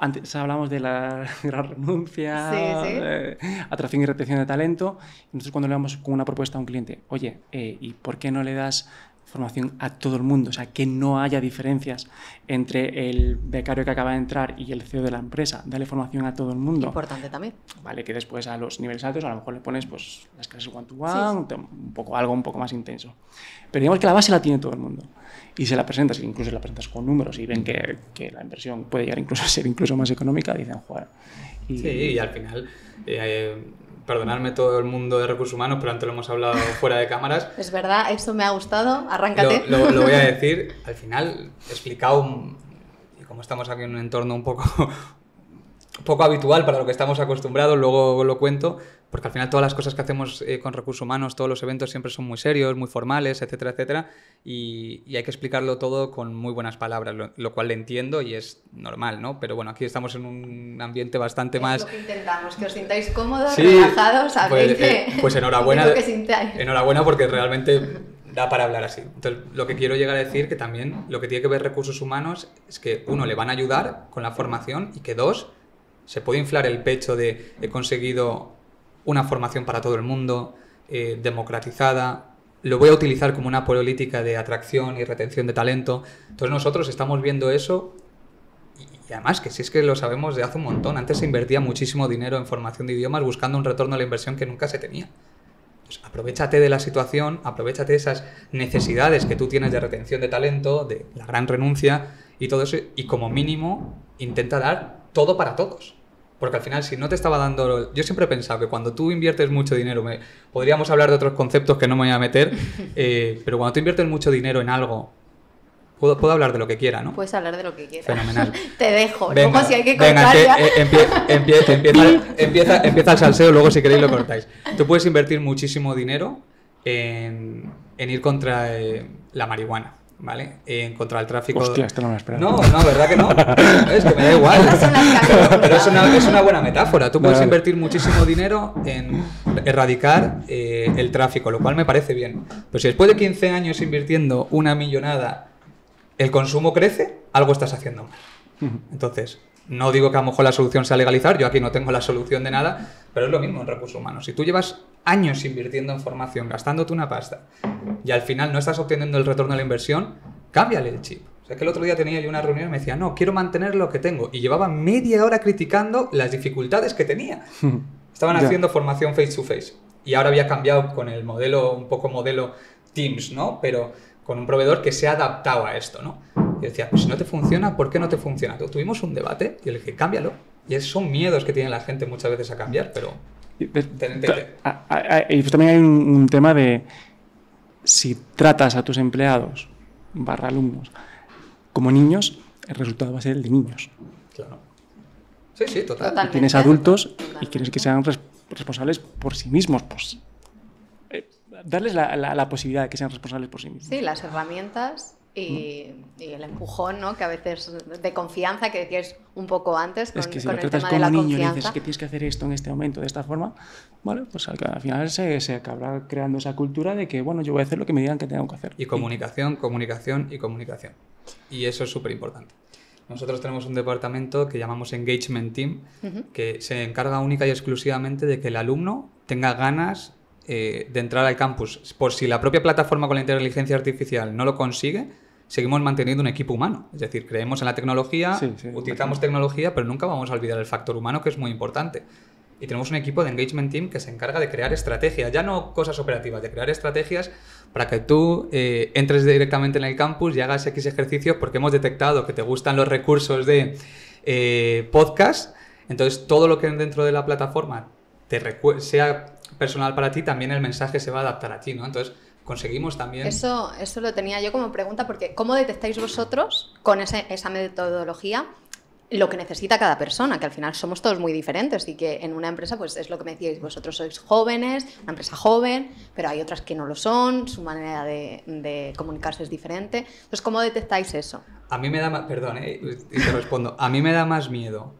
Antes hablamos de la <laughs> gran renuncia, eh, atracción y retención de talento. Nosotros cuando le damos con una propuesta a un cliente, oye, eh, ¿y por qué no le das formación a todo el mundo, o sea, que no haya diferencias entre el becario que acaba de entrar y el CEO de la empresa, dale formación a todo el mundo. Importante también. Vale, que después a los niveles altos a lo mejor le pones pues las clases one to one, un poco algo un poco más intenso. Pero digamos que la base la tiene todo el mundo y se la presentas, e incluso la presentas con números y ven que, la inversión puede llegar incluso a ser incluso más económica, dicen, jugar. sí, y al final eh, eh, Perdonarme todo el mundo de recursos humanos, pero antes lo hemos hablado <laughs> fuera de cámaras. Es verdad, eso me ha gustado, arráncate. Lo, voy a <laughs> decir, al final, explicado, y como estamos aquí en un entorno un poco, poco habitual para lo que estamos acostumbrados, luego lo cuento, porque al final todas las cosas que hacemos eh, con recursos humanos, todos los eventos siempre son muy serios, muy formales, etcétera, etcétera, y, hay que explicarlo todo con muy buenas palabras, lo, cual le entiendo y es normal, ¿no? Pero bueno, aquí estamos en un ambiente bastante más... Lo que intentamos, que os sintáis cómodos, relajados, a pues, que... Eh, pues enhorabuena, <laughs> enhorabuena porque realmente da para hablar así. Entonces, lo que quiero llegar a decir que también lo que tiene que ver recursos humanos es que, uno, le van a ayudar con la formación y que, dos, se puede inflar el pecho de he conseguido una formación para todo el mundo, eh, democratizada, lo voy a utilizar como una política de atracción y retención de talento. Entonces nosotros estamos viendo eso y además que si es que lo sabemos de hace un montón, antes se invertía muchísimo dinero en formación de idiomas buscando un retorno a la inversión que nunca se tenía. Pues aprovechate de la situación, aprovechate de esas necesidades que tú tienes de retención de talento, de la gran renuncia y todo eso, y como mínimo intenta dar todo para todos. Porque al final, si no te estaba dando. Yo siempre he pensado que cuando tú inviertes mucho dinero, podríamos hablar de otros conceptos que no me voy a meter, <laughs> eh, pero cuando tú inviertes mucho dinero en algo, puedo, puedo, hablar de lo que quiera, ¿no? Puedes hablar de lo que quieras. Fenomenal. <laughs> te dejo, como si hay que cortar. Eh, <laughs> empieza, empieza, empieza, el salseo, luego si queréis lo cortáis. Tú puedes invertir muchísimo dinero en, ir contra eh, la marihuana. ¿vale? En contra el tráfico. Hostia, esto no me esperaba. No, no, ¿verdad que no? <laughs> es que me da igual. <laughs> Pero es una, buena metáfora. Tú puedes invertir muchísimo dinero en erradicar eh, el tráfico, lo cual me parece bien. Pero si después de 15 años invirtiendo una millonada, el consumo crece, algo estás haciendo mal. Entonces, no digo que a lo mejor la solución sea legalizar, yo aquí no tengo la solución de nada, pero es lo mismo en recursos humanos. Si tú llevas años invirtiendo en formación, gastándote una pasta, y al final no estás obteniendo el retorno de la inversión, cámbiale el chip. O sea, que el otro día tenía yo una reunión y me decía, no, quiero mantener lo que tengo. Y llevaba media hora criticando las dificultades que tenía. <laughs> Estaban haciendo formación face to face. Y ahora había cambiado con el modelo, un poco modelo Teams, ¿no? Pero con un proveedor que se ha adaptado a esto, ¿no? Y decía, pues si no te funciona, ¿por qué no te funciona? Tuvimos un debate y le dije, cámbialo. Y esos son miedos que tiene la gente muchas veces a cambiar, pero... Y pues también hay un, tema de si tratas a tus empleados barra alumnos como niños, el resultado va a ser el de niños. Claro. Sí, sí, total. Tienes adultos y quieres que sean responsables por sí mismos. Pues, darles la, posibilidad de que sean responsables por sí mismos. Sí, las herramientas ¿Mm? y, el empujón, ¿no? Que a veces de confianza que decías un poco antes con, es que si con tratas la niño Y dices que tienes que hacer esto en este momento de esta forma, vale, pues al, final se, acabará creando esa cultura de que bueno, yo voy a hacer lo que me digan que tengo que hacer. Y comunicación, comunicación y comunicación. Y eso es súper importante. Nosotros tenemos un departamento que llamamos Engagement Team, que se encarga única y exclusivamente de que el alumno tenga ganas eh, de entrar al campus. Por si la propia plataforma con la inteligencia artificial no lo consigue, seguimos manteniendo un equipo humano. Es decir, creemos en la tecnología, utilizamos tecnología, pero nunca vamos a olvidar el factor humano que es muy importante. Y tenemos un equipo de engagement team que se encarga de crear estrategias, ya no cosas operativas, de crear estrategias para que tú eh, entres directamente en el campus y hagas X ejercicios porque hemos detectado que te gustan los recursos de eh, podcast. Entonces, todo lo que dentro de la plataforma sea personal para ti, también el mensaje se va a adaptar a ti, ¿no? Entonces, conseguimos también... Eso, eso lo tenía yo como pregunta, porque ¿cómo detectáis vosotros con esa metodología? lo que necesita cada persona, que al final somos todos muy diferentes y que en una empresa, pues es lo que me decíais, vosotros sois jóvenes, una empresa joven, pero hay otras que no lo son, su manera de, comunicarse es diferente. Entonces, ¿cómo detectáis eso? A mí me da más, perdón, eh, respondo, a mí me da más miedo,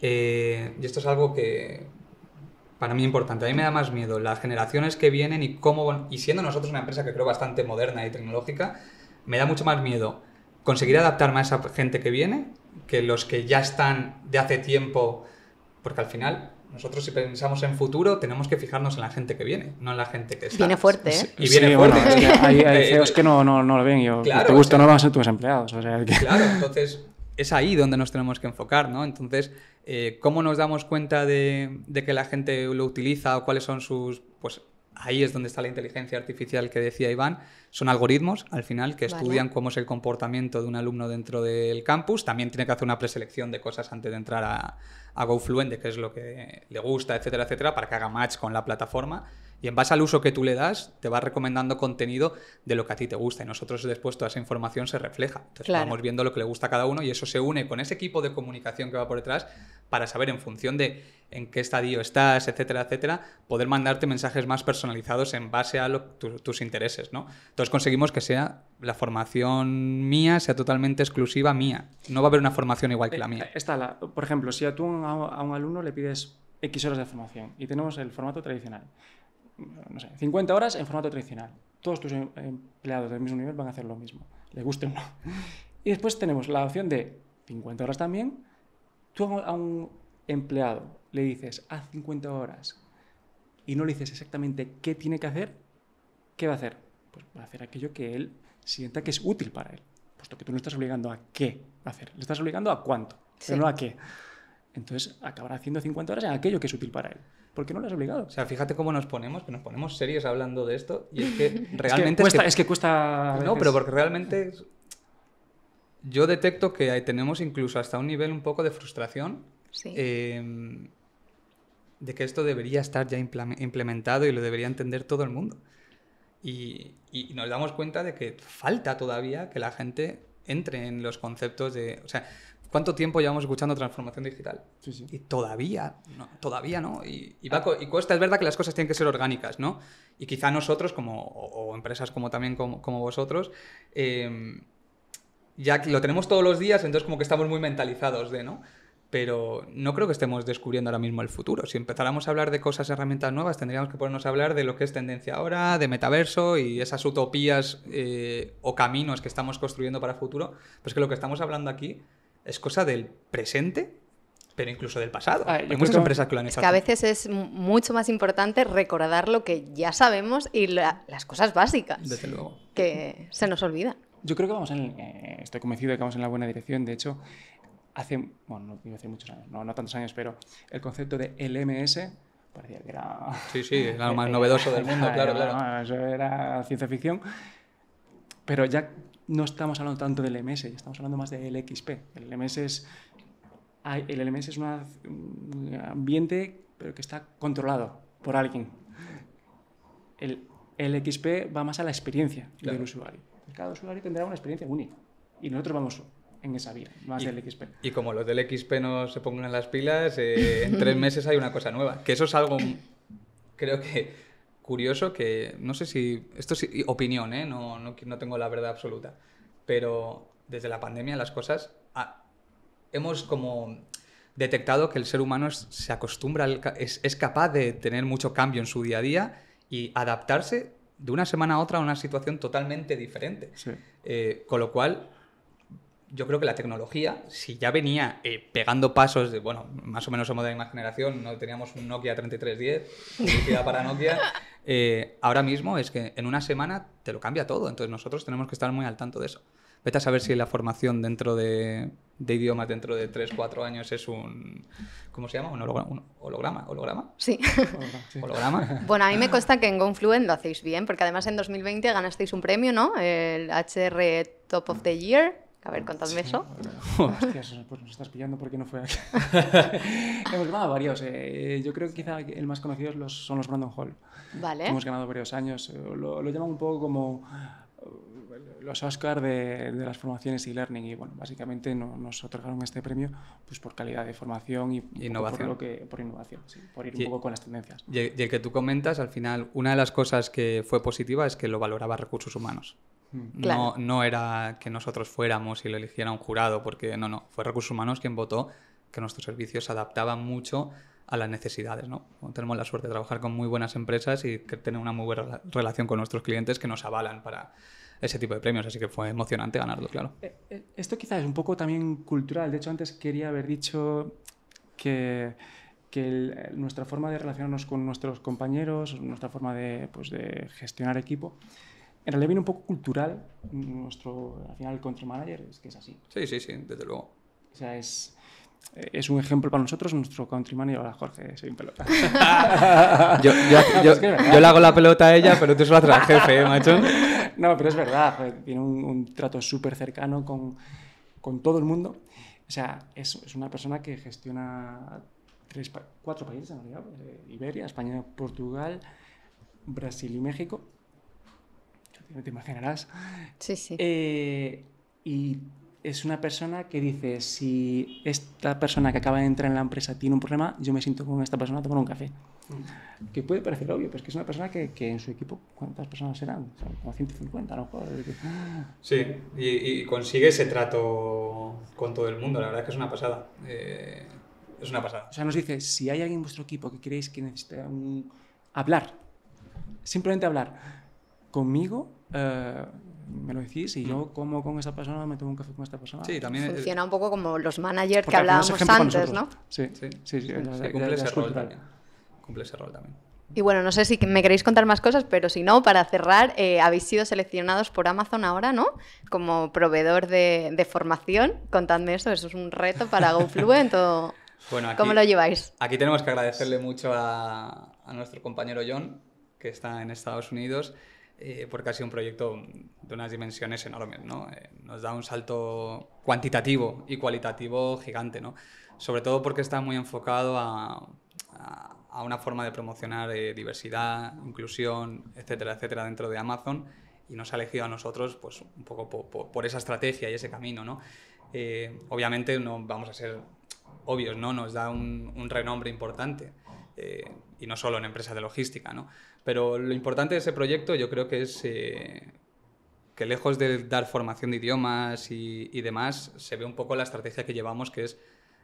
eh, y esto es algo que para mí importante. A mí me da más miedo las generaciones que vienen y cómo, y siendo nosotros una empresa que creo bastante moderna y tecnológica, me da mucho más miedo conseguir adaptarme a esa gente que viene que los que ya están de hace tiempo, porque al final nosotros si pensamos en futuro tenemos que fijarnos en la gente que viene, no en la gente que está. Viene fuerte, ¿eh? Y viene sí, Bueno, es que <laughs> e no, no, lo ven. Yo, claro, te gusta, no van a ser tus empleados. Claro, entonces es ahí donde nos tenemos que enfocar, ¿no? Entonces, eh, ¿cómo nos damos cuenta de, que la gente lo utiliza o cuáles son sus... Pues ahí es donde está la inteligencia artificial que decía Iván. Son algoritmos, al final, que estudian cómo es el comportamiento de un alumno dentro del campus. También tiene que hacer una preselección de cosas antes de entrar a, a GoFluent, de qué es lo que le gusta, etcétera, etcétera, para que haga match con la plataforma y en base al uso que tú le das, te va recomendando contenido de lo que a ti te gusta. Y nosotros después toda esa información se refleja. Entonces vamos viendo lo que le gusta a cada uno y eso se une con ese equipo de comunicación que va por detrás para saber en función de en qué estadio estás, etcétera, etcétera, poder mandarte mensajes más personalizados en base a tus intereses, ¿no? Entonces conseguimos que sea la formación mía, sea totalmente exclusiva mía. No va a haber una formación igual que la mía. Eh, está por ejemplo, si a tú a un alumno le pides X horas de formación y tenemos el formato tradicional, no sé, 50 horas en formato tradicional. Todos tus em, empleados del mismo nivel van a hacer lo mismo, le guste o no. Y después tenemos la opción de 50 horas también. Tú a un empleado le dices, haz 50 horas, y no le dices exactamente qué tiene que hacer, ¿qué va a hacer? Pues va a hacer aquello que él sienta que es útil para él, puesto que tú no estás obligando a qué hacer, le estás obligando a cuánto, pero no a qué. Entonces acabará haciendo 50 horas en aquello que es útil para él. ¿Por qué no lo has obligado? O sea, fíjate cómo nos ponemos, que nos ponemos serios hablando de esto y es que <laughs> realmente... es, que cuesta, es, que, cuesta... No, pero porque realmente yo detecto que tenemos incluso hasta un nivel un poco de frustración em, de que esto debería estar ya implementado y lo debería entender todo el mundo. Y, y, nos damos cuenta de que falta todavía que la gente entre en los conceptos de... O sea, ¿Cuánto tiempo llevamos escuchando transformación digital? Sí, sí. Y todavía, todavía no. Y, ah. y, cuesta, es verdad que las cosas tienen que ser orgánicas, ¿no? Y quizá nosotros, como, o, empresas como también como, vosotros, em, ya lo tenemos todos los días, entonces como que estamos muy mentalizados de, ¿no? Pero no creo que estemos descubriendo ahora mismo el futuro. Si empezáramos a hablar de cosas, herramientas nuevas, tendríamos que ponernos a hablar de lo que es tendencia ahora, de metaverso y esas utopías eh, o caminos que estamos construyendo para el futuro. Pues que lo que estamos hablando aquí es cosa del presente, pero incluso del pasado. Hay muchas empresas que lo han hecho. Es que a veces es mucho más importante recordar lo que ya sabemos y las cosas básicas. Que se nos olvidan. Yo creo que vamos en. Eh, estoy convencido de que vamos en la buena dirección. De hecho, hace. Bueno, no hace muchos años, no, no tantos años, pero el concepto de LMS parecía que era. Sí, sí, era lo <laughs> más novedoso del <laughs> mundo, claro, claro. Eso era ciencia ficción. Pero ya no estamos hablando tanto del MS, estamos hablando más del XP. El MS es, el LMS es un ambiente pero que está controlado por alguien. El, XP va más a la experiencia del usuario. Cada usuario tendrá una experiencia única y nosotros vamos en esa vía, más del XP. Y como los del XP no se pongan las pilas, eh, en tres meses hay una cosa nueva. Que eso es algo, creo que curioso que, no sé si, esto es opinión, ¿eh? no, no, tengo la verdad absoluta, pero desde la pandemia las cosas, ah, hemos como detectado que el ser humano se acostumbra, es, es, capaz de tener mucho cambio en su día a día y adaptarse de una semana a otra a una situación totalmente diferente. Eh, con lo cual, yo creo que la tecnología, si ya venía eh, pegando pasos de, bueno, más o menos somos de la generación, no teníamos un Nokia 3310, <laughs> para Nokia, eh, ahora mismo es que en una semana te lo cambia todo, entonces nosotros tenemos que estar muy al tanto de eso. Vete a saber si la formación dentro de, de idiomas dentro de 3, 4 años es un... ¿Cómo se llama? ¿Un holograma? Sí. <laughs> Holograma, Bueno, a mí me consta que en Confluent lo hacéis bien, porque además en 2020 ganasteis un premio, ¿no? El HR Top of the Year. A ver, contadme eso. <laughs> Hostias, pues nos estás pillando porque no fue aquí. <laughs> hemos ganado varios. Eh, yo creo que quizá el más conocido son los Brandon Hall. Vale. Hemos ganado varios años. Eh, lo, lo llaman un poco como los Oscar de, las formaciones y e learning y bueno, básicamente nos otorgaron este premio pues por calidad de formación y, innovación. Por, lo que, por innovación, por ir un poco con las tendencias. Y el, que tú comentas, al final, una de las cosas que fue positiva es que lo valoraba recursos humanos. Mm. No, no era que nosotros fuéramos y lo eligiera un jurado, porque no, no, fue recursos humanos quien votó que nuestros servicios se adaptaban mucho a las necesidades. ¿no? Tenemos la suerte de trabajar con muy buenas empresas y tener una muy buena relación con nuestros clientes que nos avalan para ese tipo de premios, así que fue emocionante ganarlo, claro. Eh, eh, esto quizás es un poco también cultural, de hecho antes quería haber dicho que, eh, nuestra forma de relacionarnos con nuestros compañeros, nuestra forma pues, de, gestionar equipo, en realidad viene un poco cultural, nuestro, al final el control manager es que es así. Sí, sí, sí, desde luego. O sea, es es un ejemplo para nosotros, nuestro countryman y ahora Jorge, soy un pelota. yo, le hago la pelota a ella, pero tú solo la jefe, ¿eh, macho. No, pero es verdad, tiene un, trato súper cercano con, con, todo el mundo. O sea, es, una persona que gestiona cuatro países en realidad, eh, Iberia, España, Portugal, Brasil y México. Te imaginarás. Sí, sí. Eh, y es una persona que dice, si esta persona que acaba de entrar en la empresa tiene un problema, yo me siento con esta persona a tomar un café. Mm. Que puede parecer obvio, pero es que es una persona que, en su equipo, ¿cuántas personas serán como 150 a lo mejor. Sí, y, consigue ese trato con todo el mundo, la verdad es que es una pasada. Eh, es una pasada. O sea, nos dice, si hay alguien en vuestro equipo que creéis que necesita hablar, simplemente hablar conmigo, eh, me lo decís y yo mm. como con esa persona, me tomo un café con esta persona. Sí, también eh, Funciona un poco como los managers que hablábamos antes, ¿no? Sí, sí, sí. cumple, ese rol también. rol también. Y bueno, no sé si me queréis contar más cosas, pero si no, para cerrar, eh, habéis sido seleccionados por Amazon ahora, ¿no? Como proveedor de, formación. Contadme eso, eso es un reto para GoFluent <laughs> Bueno, ¿Cómo lo lleváis? Aquí tenemos que agradecerle mucho a, a nuestro compañero John, que está en Estados Unidos eh, porque ha sido un proyecto de unas dimensiones enormes, ¿no? Eh, nos da un salto cuantitativo y cualitativo gigante, ¿no? Sobre todo porque está muy enfocado a, una forma de promocionar eh, diversidad, inclusión, etcétera, etcétera, dentro de Amazon y nos ha elegido a nosotros, pues, un poco por esa estrategia y ese camino, ¿no? obviamente no vamos a ser obvios, ¿no? Nos da un, renombre importante. y no solo en empresas de logística, ¿no? Pero lo importante de ese proyecto yo creo que es eh, que lejos de dar formación de idiomas y, demás, se ve un poco la estrategia que llevamos, que es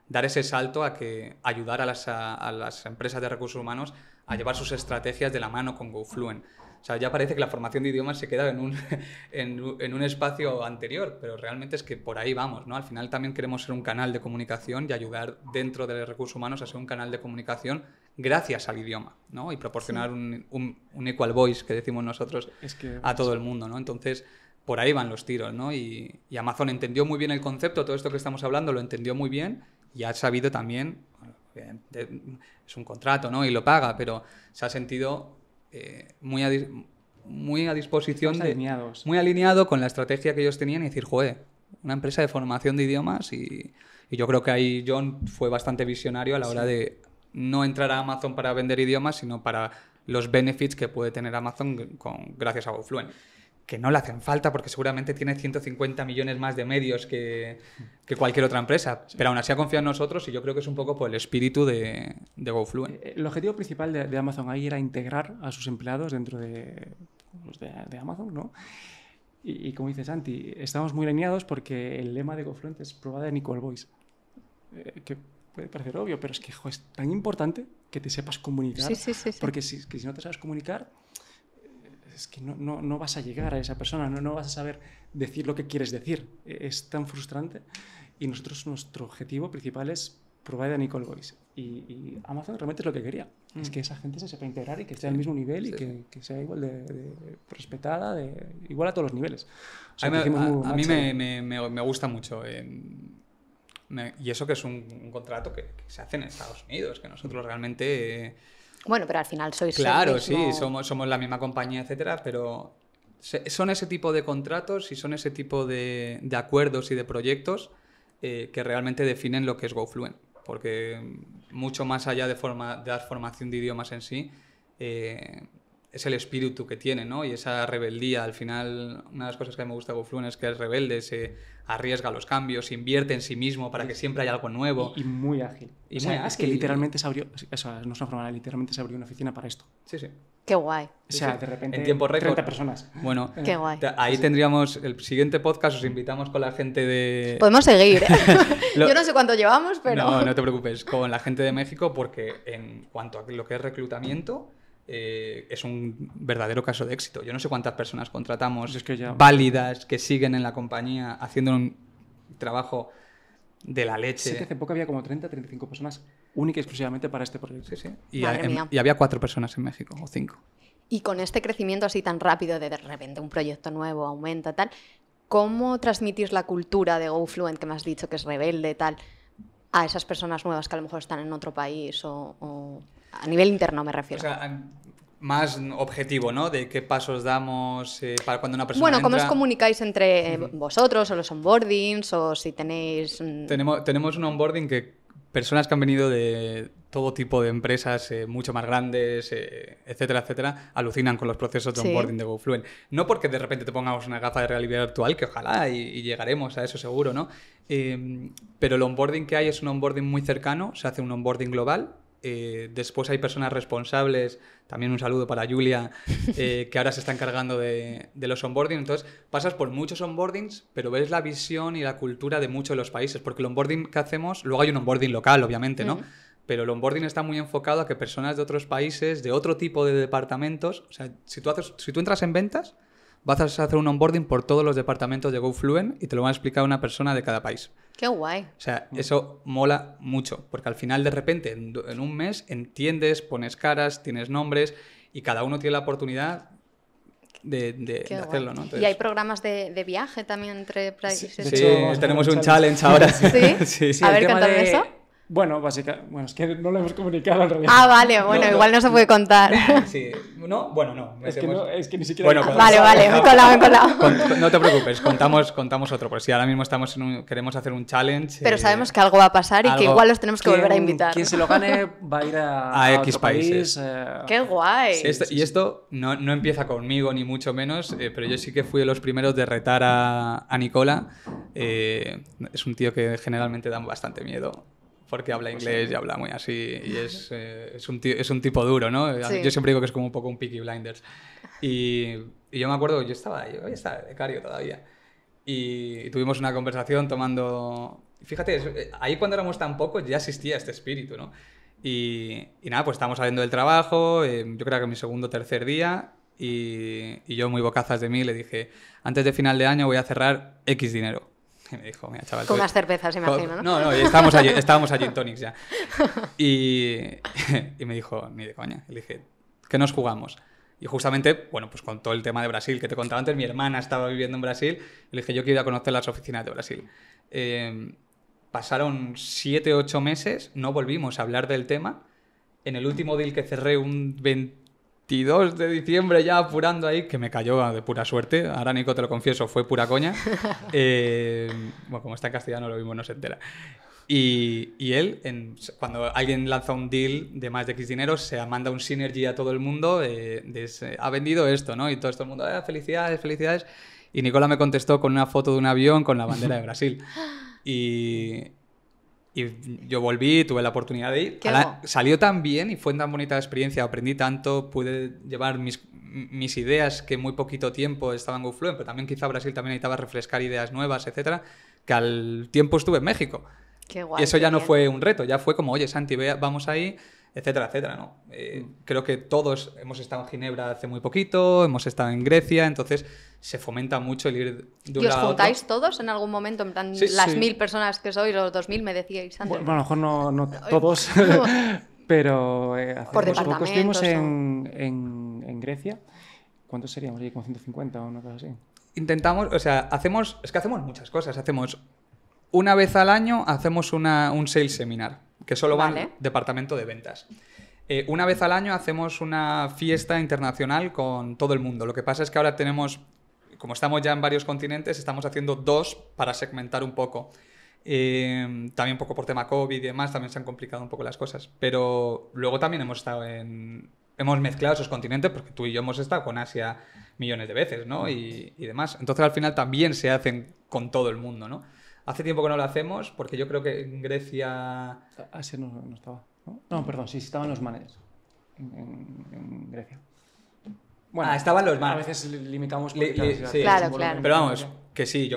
dar ese salto a que ayudar a las, empresas de recursos humanos a llevar sus estrategias de la mano con GoFluent. O sea, ya parece que la formación de idiomas se queda en un, <laughs> en, en, un espacio anterior, pero realmente es que por ahí vamos, ¿no? Al final también queremos ser un canal de comunicación y ayudar dentro de los recursos humanos a ser un canal de comunicación gracias al idioma, ¿no? Y proporcionar un, un, equal voice, que decimos nosotros, a todo el mundo, ¿no? Entonces, por ahí van los tiros, ¿no? Y, Amazon entendió muy bien el concepto, todo esto que estamos hablando lo entendió muy bien y ha sabido también, es un contrato, ¿no? Y lo paga, pero se ha sentido eh, muy, a muy a disposición, de, muy alineado con la estrategia que ellos tenían y decir, joder, una empresa de formación de idiomas y, yo creo que ahí John fue bastante visionario a la hora de no entrar a Amazon para vender idiomas, sino para los benefits que puede tener Amazon con, gracias a GoFluent que no le hacen falta porque seguramente tiene 150 millones más de medios que, cualquier otra empresa. Pero aún así ha confiado en nosotros y yo creo que es un poco por el espíritu de, GoFluent. Eh, el objetivo principal de, Amazon ahí era integrar a sus empleados dentro de, pues, de Amazon, ¿no? Y, como dices Santi, estamos muy alineados porque el lema de GoFluent es probada de Nicole Boyce. Eh, que puede parecer obvio, pero es que es tan importante que te sepas comunicar. porque si, si no te sabes comunicar, eh, es que no, no, vas a llegar a esa persona, no, no vas a saber decir lo que quieres decir. E, es tan frustrante. Y nosotros, nuestro objetivo principal es probar a Nicole Boyce. Y, Amazon realmente es lo que quería. Es mm. que esa gente se sepa integrar y que esté al mismo nivel y que, que, sea igual de, respetada, de, igual a todos los niveles. a, mí, me, me, me, gusta mucho. Eh, y eso que es un, contrato que, se hace en Estados Unidos, que nosotros realmente... Bueno, pero al final sois... Claro, sí, somos, somos la misma compañía, etcétera, pero son ese tipo de contratos y son ese tipo de, de acuerdos y de proyectos eh, que realmente definen lo que es GoFluent. Porque mucho más allá de, forma, de la formación de idiomas en sí, eh, es el espíritu que tiene, ¿no? Y esa rebeldía, al final, una de las cosas que me gusta de GoFluen es que es rebelde, se arriesga a los cambios, invierte en sí mismo para que siempre haya algo nuevo. Y, muy ágil. Y Es que literalmente se abrió, eso no es una forma, literalmente se abrió una oficina para esto. Sí, sí. Qué guay. O sea, de repente. En tiempo 30 personas. Bueno, <laughs> Qué guay. ahí tendríamos el siguiente podcast. Os invitamos con la gente de. Podemos seguir. ¿eh? <laughs> Yo no sé cuánto llevamos, pero. No, no te preocupes. Con la gente de México, porque en cuanto a lo que es reclutamiento, eh, es un verdadero caso de éxito. Yo no sé cuántas personas contratamos válidas que siguen en la compañía haciendo un trabajo de la leche. que hace poco había como 30, 35 personas única y exclusivamente para este proyecto. Y, había cuatro personas en México, o cinco. Y con este crecimiento así tan rápido de de repente un proyecto nuevo aumenta, tal, ¿cómo transmitís la cultura de GoFluent que me has dicho que es rebelde, tal, a esas personas nuevas que a lo mejor están en otro país o... A nivel interno me refiero. O sea, más objetivo, ¿no? De qué pasos damos eh, para cuando una persona. Bueno, cómo os comunicáis entre eh, vosotros, o los onboardings, o si tenéis. Mm? Tenemos, tenemos un onboarding que personas que han venido de todo tipo de empresas eh, mucho más grandes, etcétera, etcétera, alucinan con los procesos de onboarding de GoFluent. No porque de repente te pongamos una gafa de realidad virtual, que ojalá y, llegaremos a eso seguro, ¿no? Em, pero el onboarding que hay es un onboarding muy cercano, se hace un onboarding global eh, después hay personas responsables, también un saludo para Julia, eh, <laughs> que ahora se está encargando de, los onboarding. Entonces, pasas por muchos onboardings, pero ves la visión y la cultura de muchos de los países, porque el onboarding que hacemos, luego hay un onboarding local, obviamente, ¿no? Pero el onboarding está muy enfocado a que personas de otros países, de otro tipo de departamentos, o sea, si tú, haces, si tú entras en ventas, vas a hacer un onboarding por todos los departamentos de GoFluent y te lo va a explicar una persona de cada país. Qué guay. O sea, eso mola mucho, porque al final de repente, en un mes, entiendes, pones caras, tienes nombres y cada uno tiene la oportunidad de, hacerlo. Y hay programas de, viaje también entre países. Sí, tenemos un challenge, ahora. ¿Sí? <laughs> sí, sí a ver, cuéntame eso bueno, básicamente, bueno, es que no lo hemos comunicado en realidad. Ah, vale, bueno, igual no, se puede contar. Eh, <laughs> sí, no, bueno, no. Es que, ni siquiera... vale, vale, me <laughs> no te preocupes, contamos, contamos otro, por si ahora mismo estamos queremos hacer un challenge. Pero eh, sabemos que algo va a pasar y que igual los tenemos que volver a invitar. Quien se lo gane va a ir a, <laughs> X países. Eh. ¡Qué guay! y esto no, empieza conmigo, ni mucho menos, pero yo sí que fui de los primeros de retar a, a Nicola. es un tío que generalmente da bastante miedo porque habla pues inglés y habla muy así, y eh, es, un, tipo duro, ¿no? Yo siempre digo que es como un poco un Picky Blinders. Y, yo me acuerdo, yo estaba, yo estaba Cario todavía, y tuvimos una conversación tomando... Fíjate, eh, ahí cuando éramos tan pocos ya existía este espíritu, ¿no? Y, nada, pues estábamos saliendo del trabajo, eh, yo creo que mi segundo o tercer día, y, y yo muy bocazas de mí le dije, antes de final de año voy a cerrar X dinero. Y <laughs> me dijo, mira, chaval. Con unas cervezas, imagino, ¿no? No, estábamos allí, <laughs> estábamos allí en Tonics ya. <laughs> Y, me dijo, ni de coña. le dije, ¿qué nos jugamos? Y justamente, bueno, pues con todo el tema de Brasil que te contaba antes, mi hermana estaba viviendo en Brasil le dije, yo quiero a conocer las oficinas de Brasil. Em, pasaron pasaron o ocho meses, no volvimos a hablar del tema. En el último deal que cerré un 22 de diciembre ya apurando ahí, que me cayó de pura suerte. Ahora, Nico, te lo confieso, fue pura coña. <laughs> Eh, bueno, como está en castellano, lo mismo no se entera. Y, él, cuando alguien lanza un deal de más de X dinero, se manda un synergy a todo el mundo eh, ha vendido esto, ¿no? Y todo, el mundo, ah, felicidades, felicidades. Y Nicola me contestó con una foto de un avión con la bandera de Brasil. <laughs> Y, y yo volví, tuve la oportunidad de ir. salió tan bien y fue tan bonita la experiencia, aprendí tanto, pude llevar mis, mis ideas que muy poquito tiempo estaban en GoFluent, pero también quizá Brasil también necesitaba refrescar ideas nuevas, etcétera, que al tiempo estuve en México. Qué guay, y eso ya no fue un reto, ya fue como, oye, Santi, ve, vamos ahí, etcétera, etcétera. ¿no? Eh, mm. Creo que todos hemos estado en Ginebra hace muy poquito, hemos estado en Grecia, entonces se fomenta mucho el ir de ¿Y os juntáis todos en algún momento? En las mil personas que sois, los dos mil, me decíais antes. Bueno, a lo mejor no, todos, <laughs> pero eh, Por pocos estuvimos en, en, Grecia. ¿Cuántos seríamos? ¿Con 150 o una cosa así? Intentamos, o sea, hacemos, es que hacemos muchas cosas. Hacemos una vez al año, hacemos un sales seminar que solo vale. van departamento de ventas. Eh, una vez al año hacemos una fiesta internacional con todo el mundo. Lo que pasa es que ahora tenemos, como estamos ya en varios continentes, estamos haciendo dos para segmentar un poco. Eh, también un poco por tema COVID y demás, también se han complicado un poco las cosas. Pero luego también hemos estado en. Hemos mezclado esos continentes porque tú y yo hemos estado con Asia millones de veces, ¿no? Y, y demás. Entonces al final también se hacen con todo el mundo, ¿no? Hace tiempo que no lo hacemos porque yo creo que en Grecia... Ah, no, no estaba. ¿no? perdón, sí, estaban los manes en, Grecia. Bueno, ah, estaban los manes. A veces limitamos... Claro, claro. Pero vamos, que sí, yo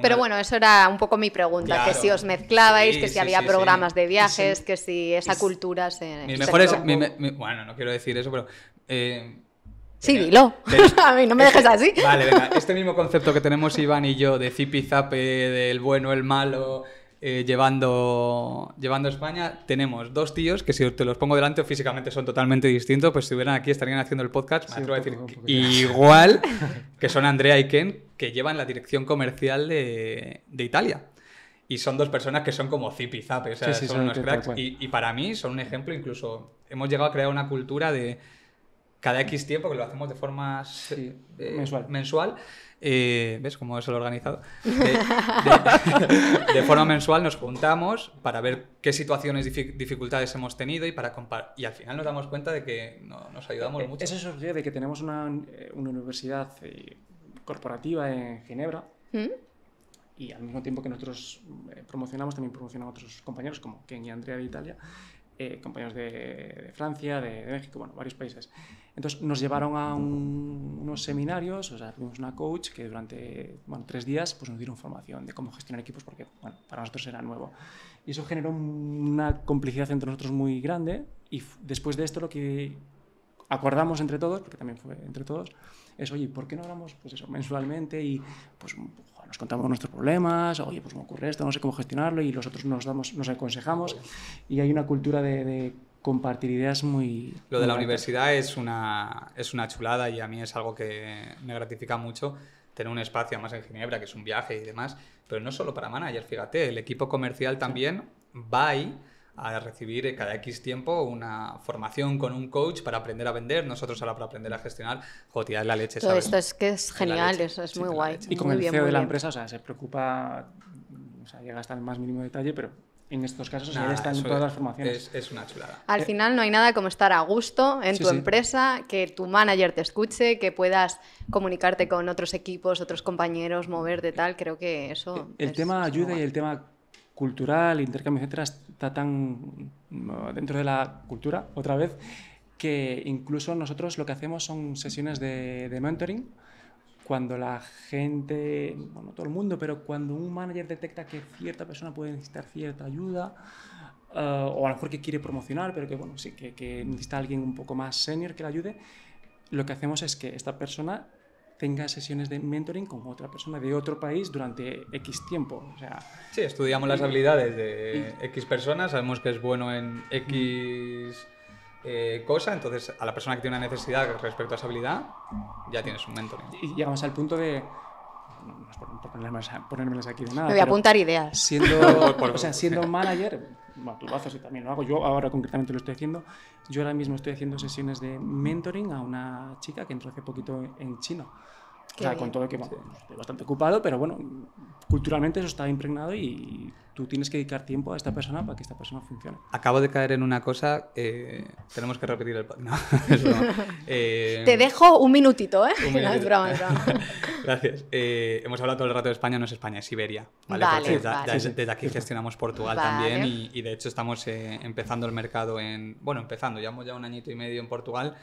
Pero bueno, eso era un poco mi pregunta, que si os mezclabais, que si había programas de viajes, que si esa cultura se... bueno, no quiero decir eso, pero... Eh, Sí, dilo. <laughs> a mí no me este- dejes así. Vale, venga. Este mismo concepto que tenemos Iván y yo de cipi-zape, del bueno, el malo, eh, llevando, llevando España, tenemos dos tíos que si te los pongo delante físicamente son totalmente distintos, pues si estuvieran aquí estarían haciendo el podcast, me atrevo a decir, igual, <laughs> que son Andrea y Ken, que llevan la dirección comercial de, Italia. Y son dos personas que son como cipi-zape. o sea, son, unos cracks. y para mí son un ejemplo, incluso hemos llegado a crear una cultura de cada X tiempo, que lo hacemos de forma eh, mensual. mensual eh, ¿Ves cómo es el organizado? De, forma mensual nos juntamos para ver qué situaciones, y dificultades hemos tenido y para Y al final nos damos cuenta de que nos ayudamos eh, mucho. Eso surgió de que tenemos una, una universidad corporativa en Ginebra ¿Mm? y al mismo tiempo que nosotros promocionamos, también promocionan a otros compañeros como Ken y Andrea de Italia, compañeros de, de Francia, de México, bueno, varios países. Entonces nos llevaron a unos seminarios, o sea, tuvimos una coach que durante bueno, tres días pues, nos dieron formación de cómo gestionar equipos porque para nosotros era nuevo. Y eso generó una complicidad entre nosotros muy grande y después de esto lo que acordamos entre todos, porque también fue entre todos, es, oye, ¿por qué no hablamos pues eso, mensualmente y pues, nos contamos nuestros problemas, oye, pues me ocurre esto, no sé cómo gestionarlo y los otros nos, damos, nos aconsejamos y hay una cultura de, de compartir ideas muy... Lo de la universidad es una, es una chulada y a mí es algo que me gratifica mucho tener un espacio más en Ginebra, que es un viaje y demás, pero no solo para managers, fíjate, el equipo comercial también va ahí a recibir cada X tiempo una formación con un coach para aprender a vender, nosotros ahora para aprender a gestionar, joder, la leche. Todo esto es que es genial, eso es muy guay. Y con el CEO de la empresa, o sea, se preocupa, o sea, llega hasta el más mínimo detalle, pero en estos casos ahí están en todas las formaciones. Es, una chulada. Al eh, final no hay nada como estar a gusto en tu empresa, que tu manager te escuche, que puedas comunicarte con otros equipos, otros compañeros, moverte tal. Creo que eso. El tema ayuda y el tema cultural, intercambio, etcétera, está tan mm, dentro de la cultura, otra vez, que incluso nosotros lo que hacemos son sesiones de, de mentoring cuando la gente, bueno, todo el mundo, pero cuando un manager detecta que cierta persona puede necesitar cierta ayuda, eh, o a lo mejor que quiere promocionar, pero que, bueno, sí, que, que necesita alguien un poco más senior que le ayude, lo que hacemos es que esta persona tenga sesiones de mentoring con otra persona de otro país durante X tiempo. O sea, sí, estudiamos las habilidades de X personas, sabemos que es bueno en X eh, cosa, entonces a la persona que tiene una necesidad respecto a esa habilidad, ya tienes un mentoring. Y llegamos al punto de por aquí de nada. Me voy a apuntar ideas. Siendo, <laughs> o sea, siendo manager, tú y también lo hago. Yo ahora concretamente lo estoy haciendo. Yo ahora mismo estoy haciendo sesiones de mentoring a una chica que entró hace poquito en chino con todo lo que pues, estoy bastante ocupado, pero bueno, culturalmente eso está impregnado y tú tienes que dedicar tiempo a esta persona para que esta persona funcione. Acabo de caer en una cosa, eh, tenemos que repetir el... No, <laughs> eh, Te dejo un minutito, ¿eh? <laughs> es broma, <laughs> Gracias. Eh, hemos hablado todo el rato de España, no es España, es Siberia, ¿vale? Desde, aquí gestionamos Portugal también y, de hecho estamos eh, empezando el mercado en... Bueno, empezando, llevamos ya un añito y medio en Portugal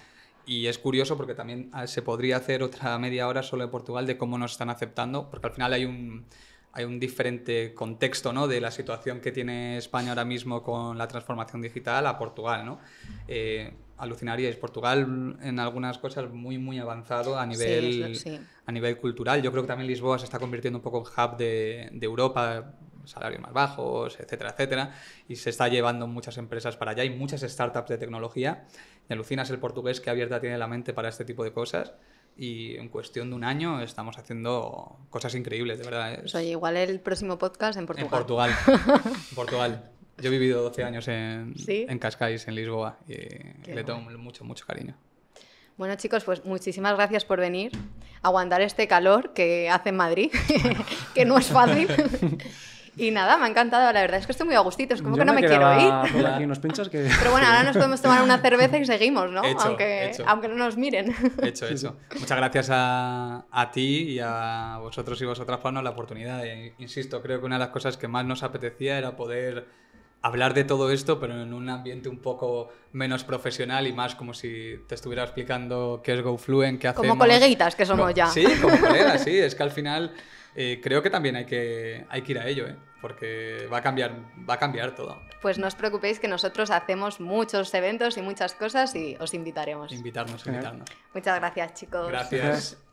y es curioso porque también ah, se podría hacer otra <laughs> media hora solo de Portugal de cómo nos están aceptando, porque al final hay un, hay un diferente contexto ¿no? de la situación que tiene España ahora mismo con la transformación digital a Portugal. ¿no? Eh, alucinaríais, Portugal en algunas cosas muy, muy avanzado a nivel, a nivel cultural. Yo creo que también Lisboa se está convirtiendo un poco en hub de, de Europa salarios más bajos, etcétera, etcétera. Y se está llevando muchas empresas para allá. Hay muchas startups de tecnología. Me alucinas el portugués que abierta tiene la mente para este tipo de cosas y en cuestión de un año estamos haciendo cosas increíbles, de verdad. ¿eh? Pues oye, igual el próximo podcast en Portugal. En Portugal. <laughs> en Portugal. Yo he vivido 12 años en, Cascais, en Lisboa, y le tengo mucho, mucho cariño. Bueno, chicos, pues muchísimas gracias por venir. Aguantar este calor que hace en Madrid, <laughs> que no es fácil. <laughs> Y nada, me ha encantado, la verdad es que estoy muy a gustito, es como que no me, quiero ir. unos <laughs> que... Pero bueno, ahora nos podemos tomar una <laughs> cerveza y seguimos, ¿no? aunque, aunque no nos miren. Hecho, <laughs> hecho. Muchas gracias a, a ti y a vosotros y vosotras por la oportunidad. insisto, creo que una de las cosas que más nos apetecía era poder hablar de todo esto, pero en un ambiente un poco menos profesional y más como si te estuviera explicando qué es GoFluent, qué hacemos. Como coleguitas que somos ya. Sí, como colegas, sí. Es que al final eh, creo que también hay que, hay que ir a ello, ¿eh? porque va a, cambiar, va a cambiar todo. Pues no os preocupéis que nosotros hacemos muchos eventos y muchas cosas y os invitaremos. Invitarnos, invitarnos. Muchas gracias, chicos. Gracias.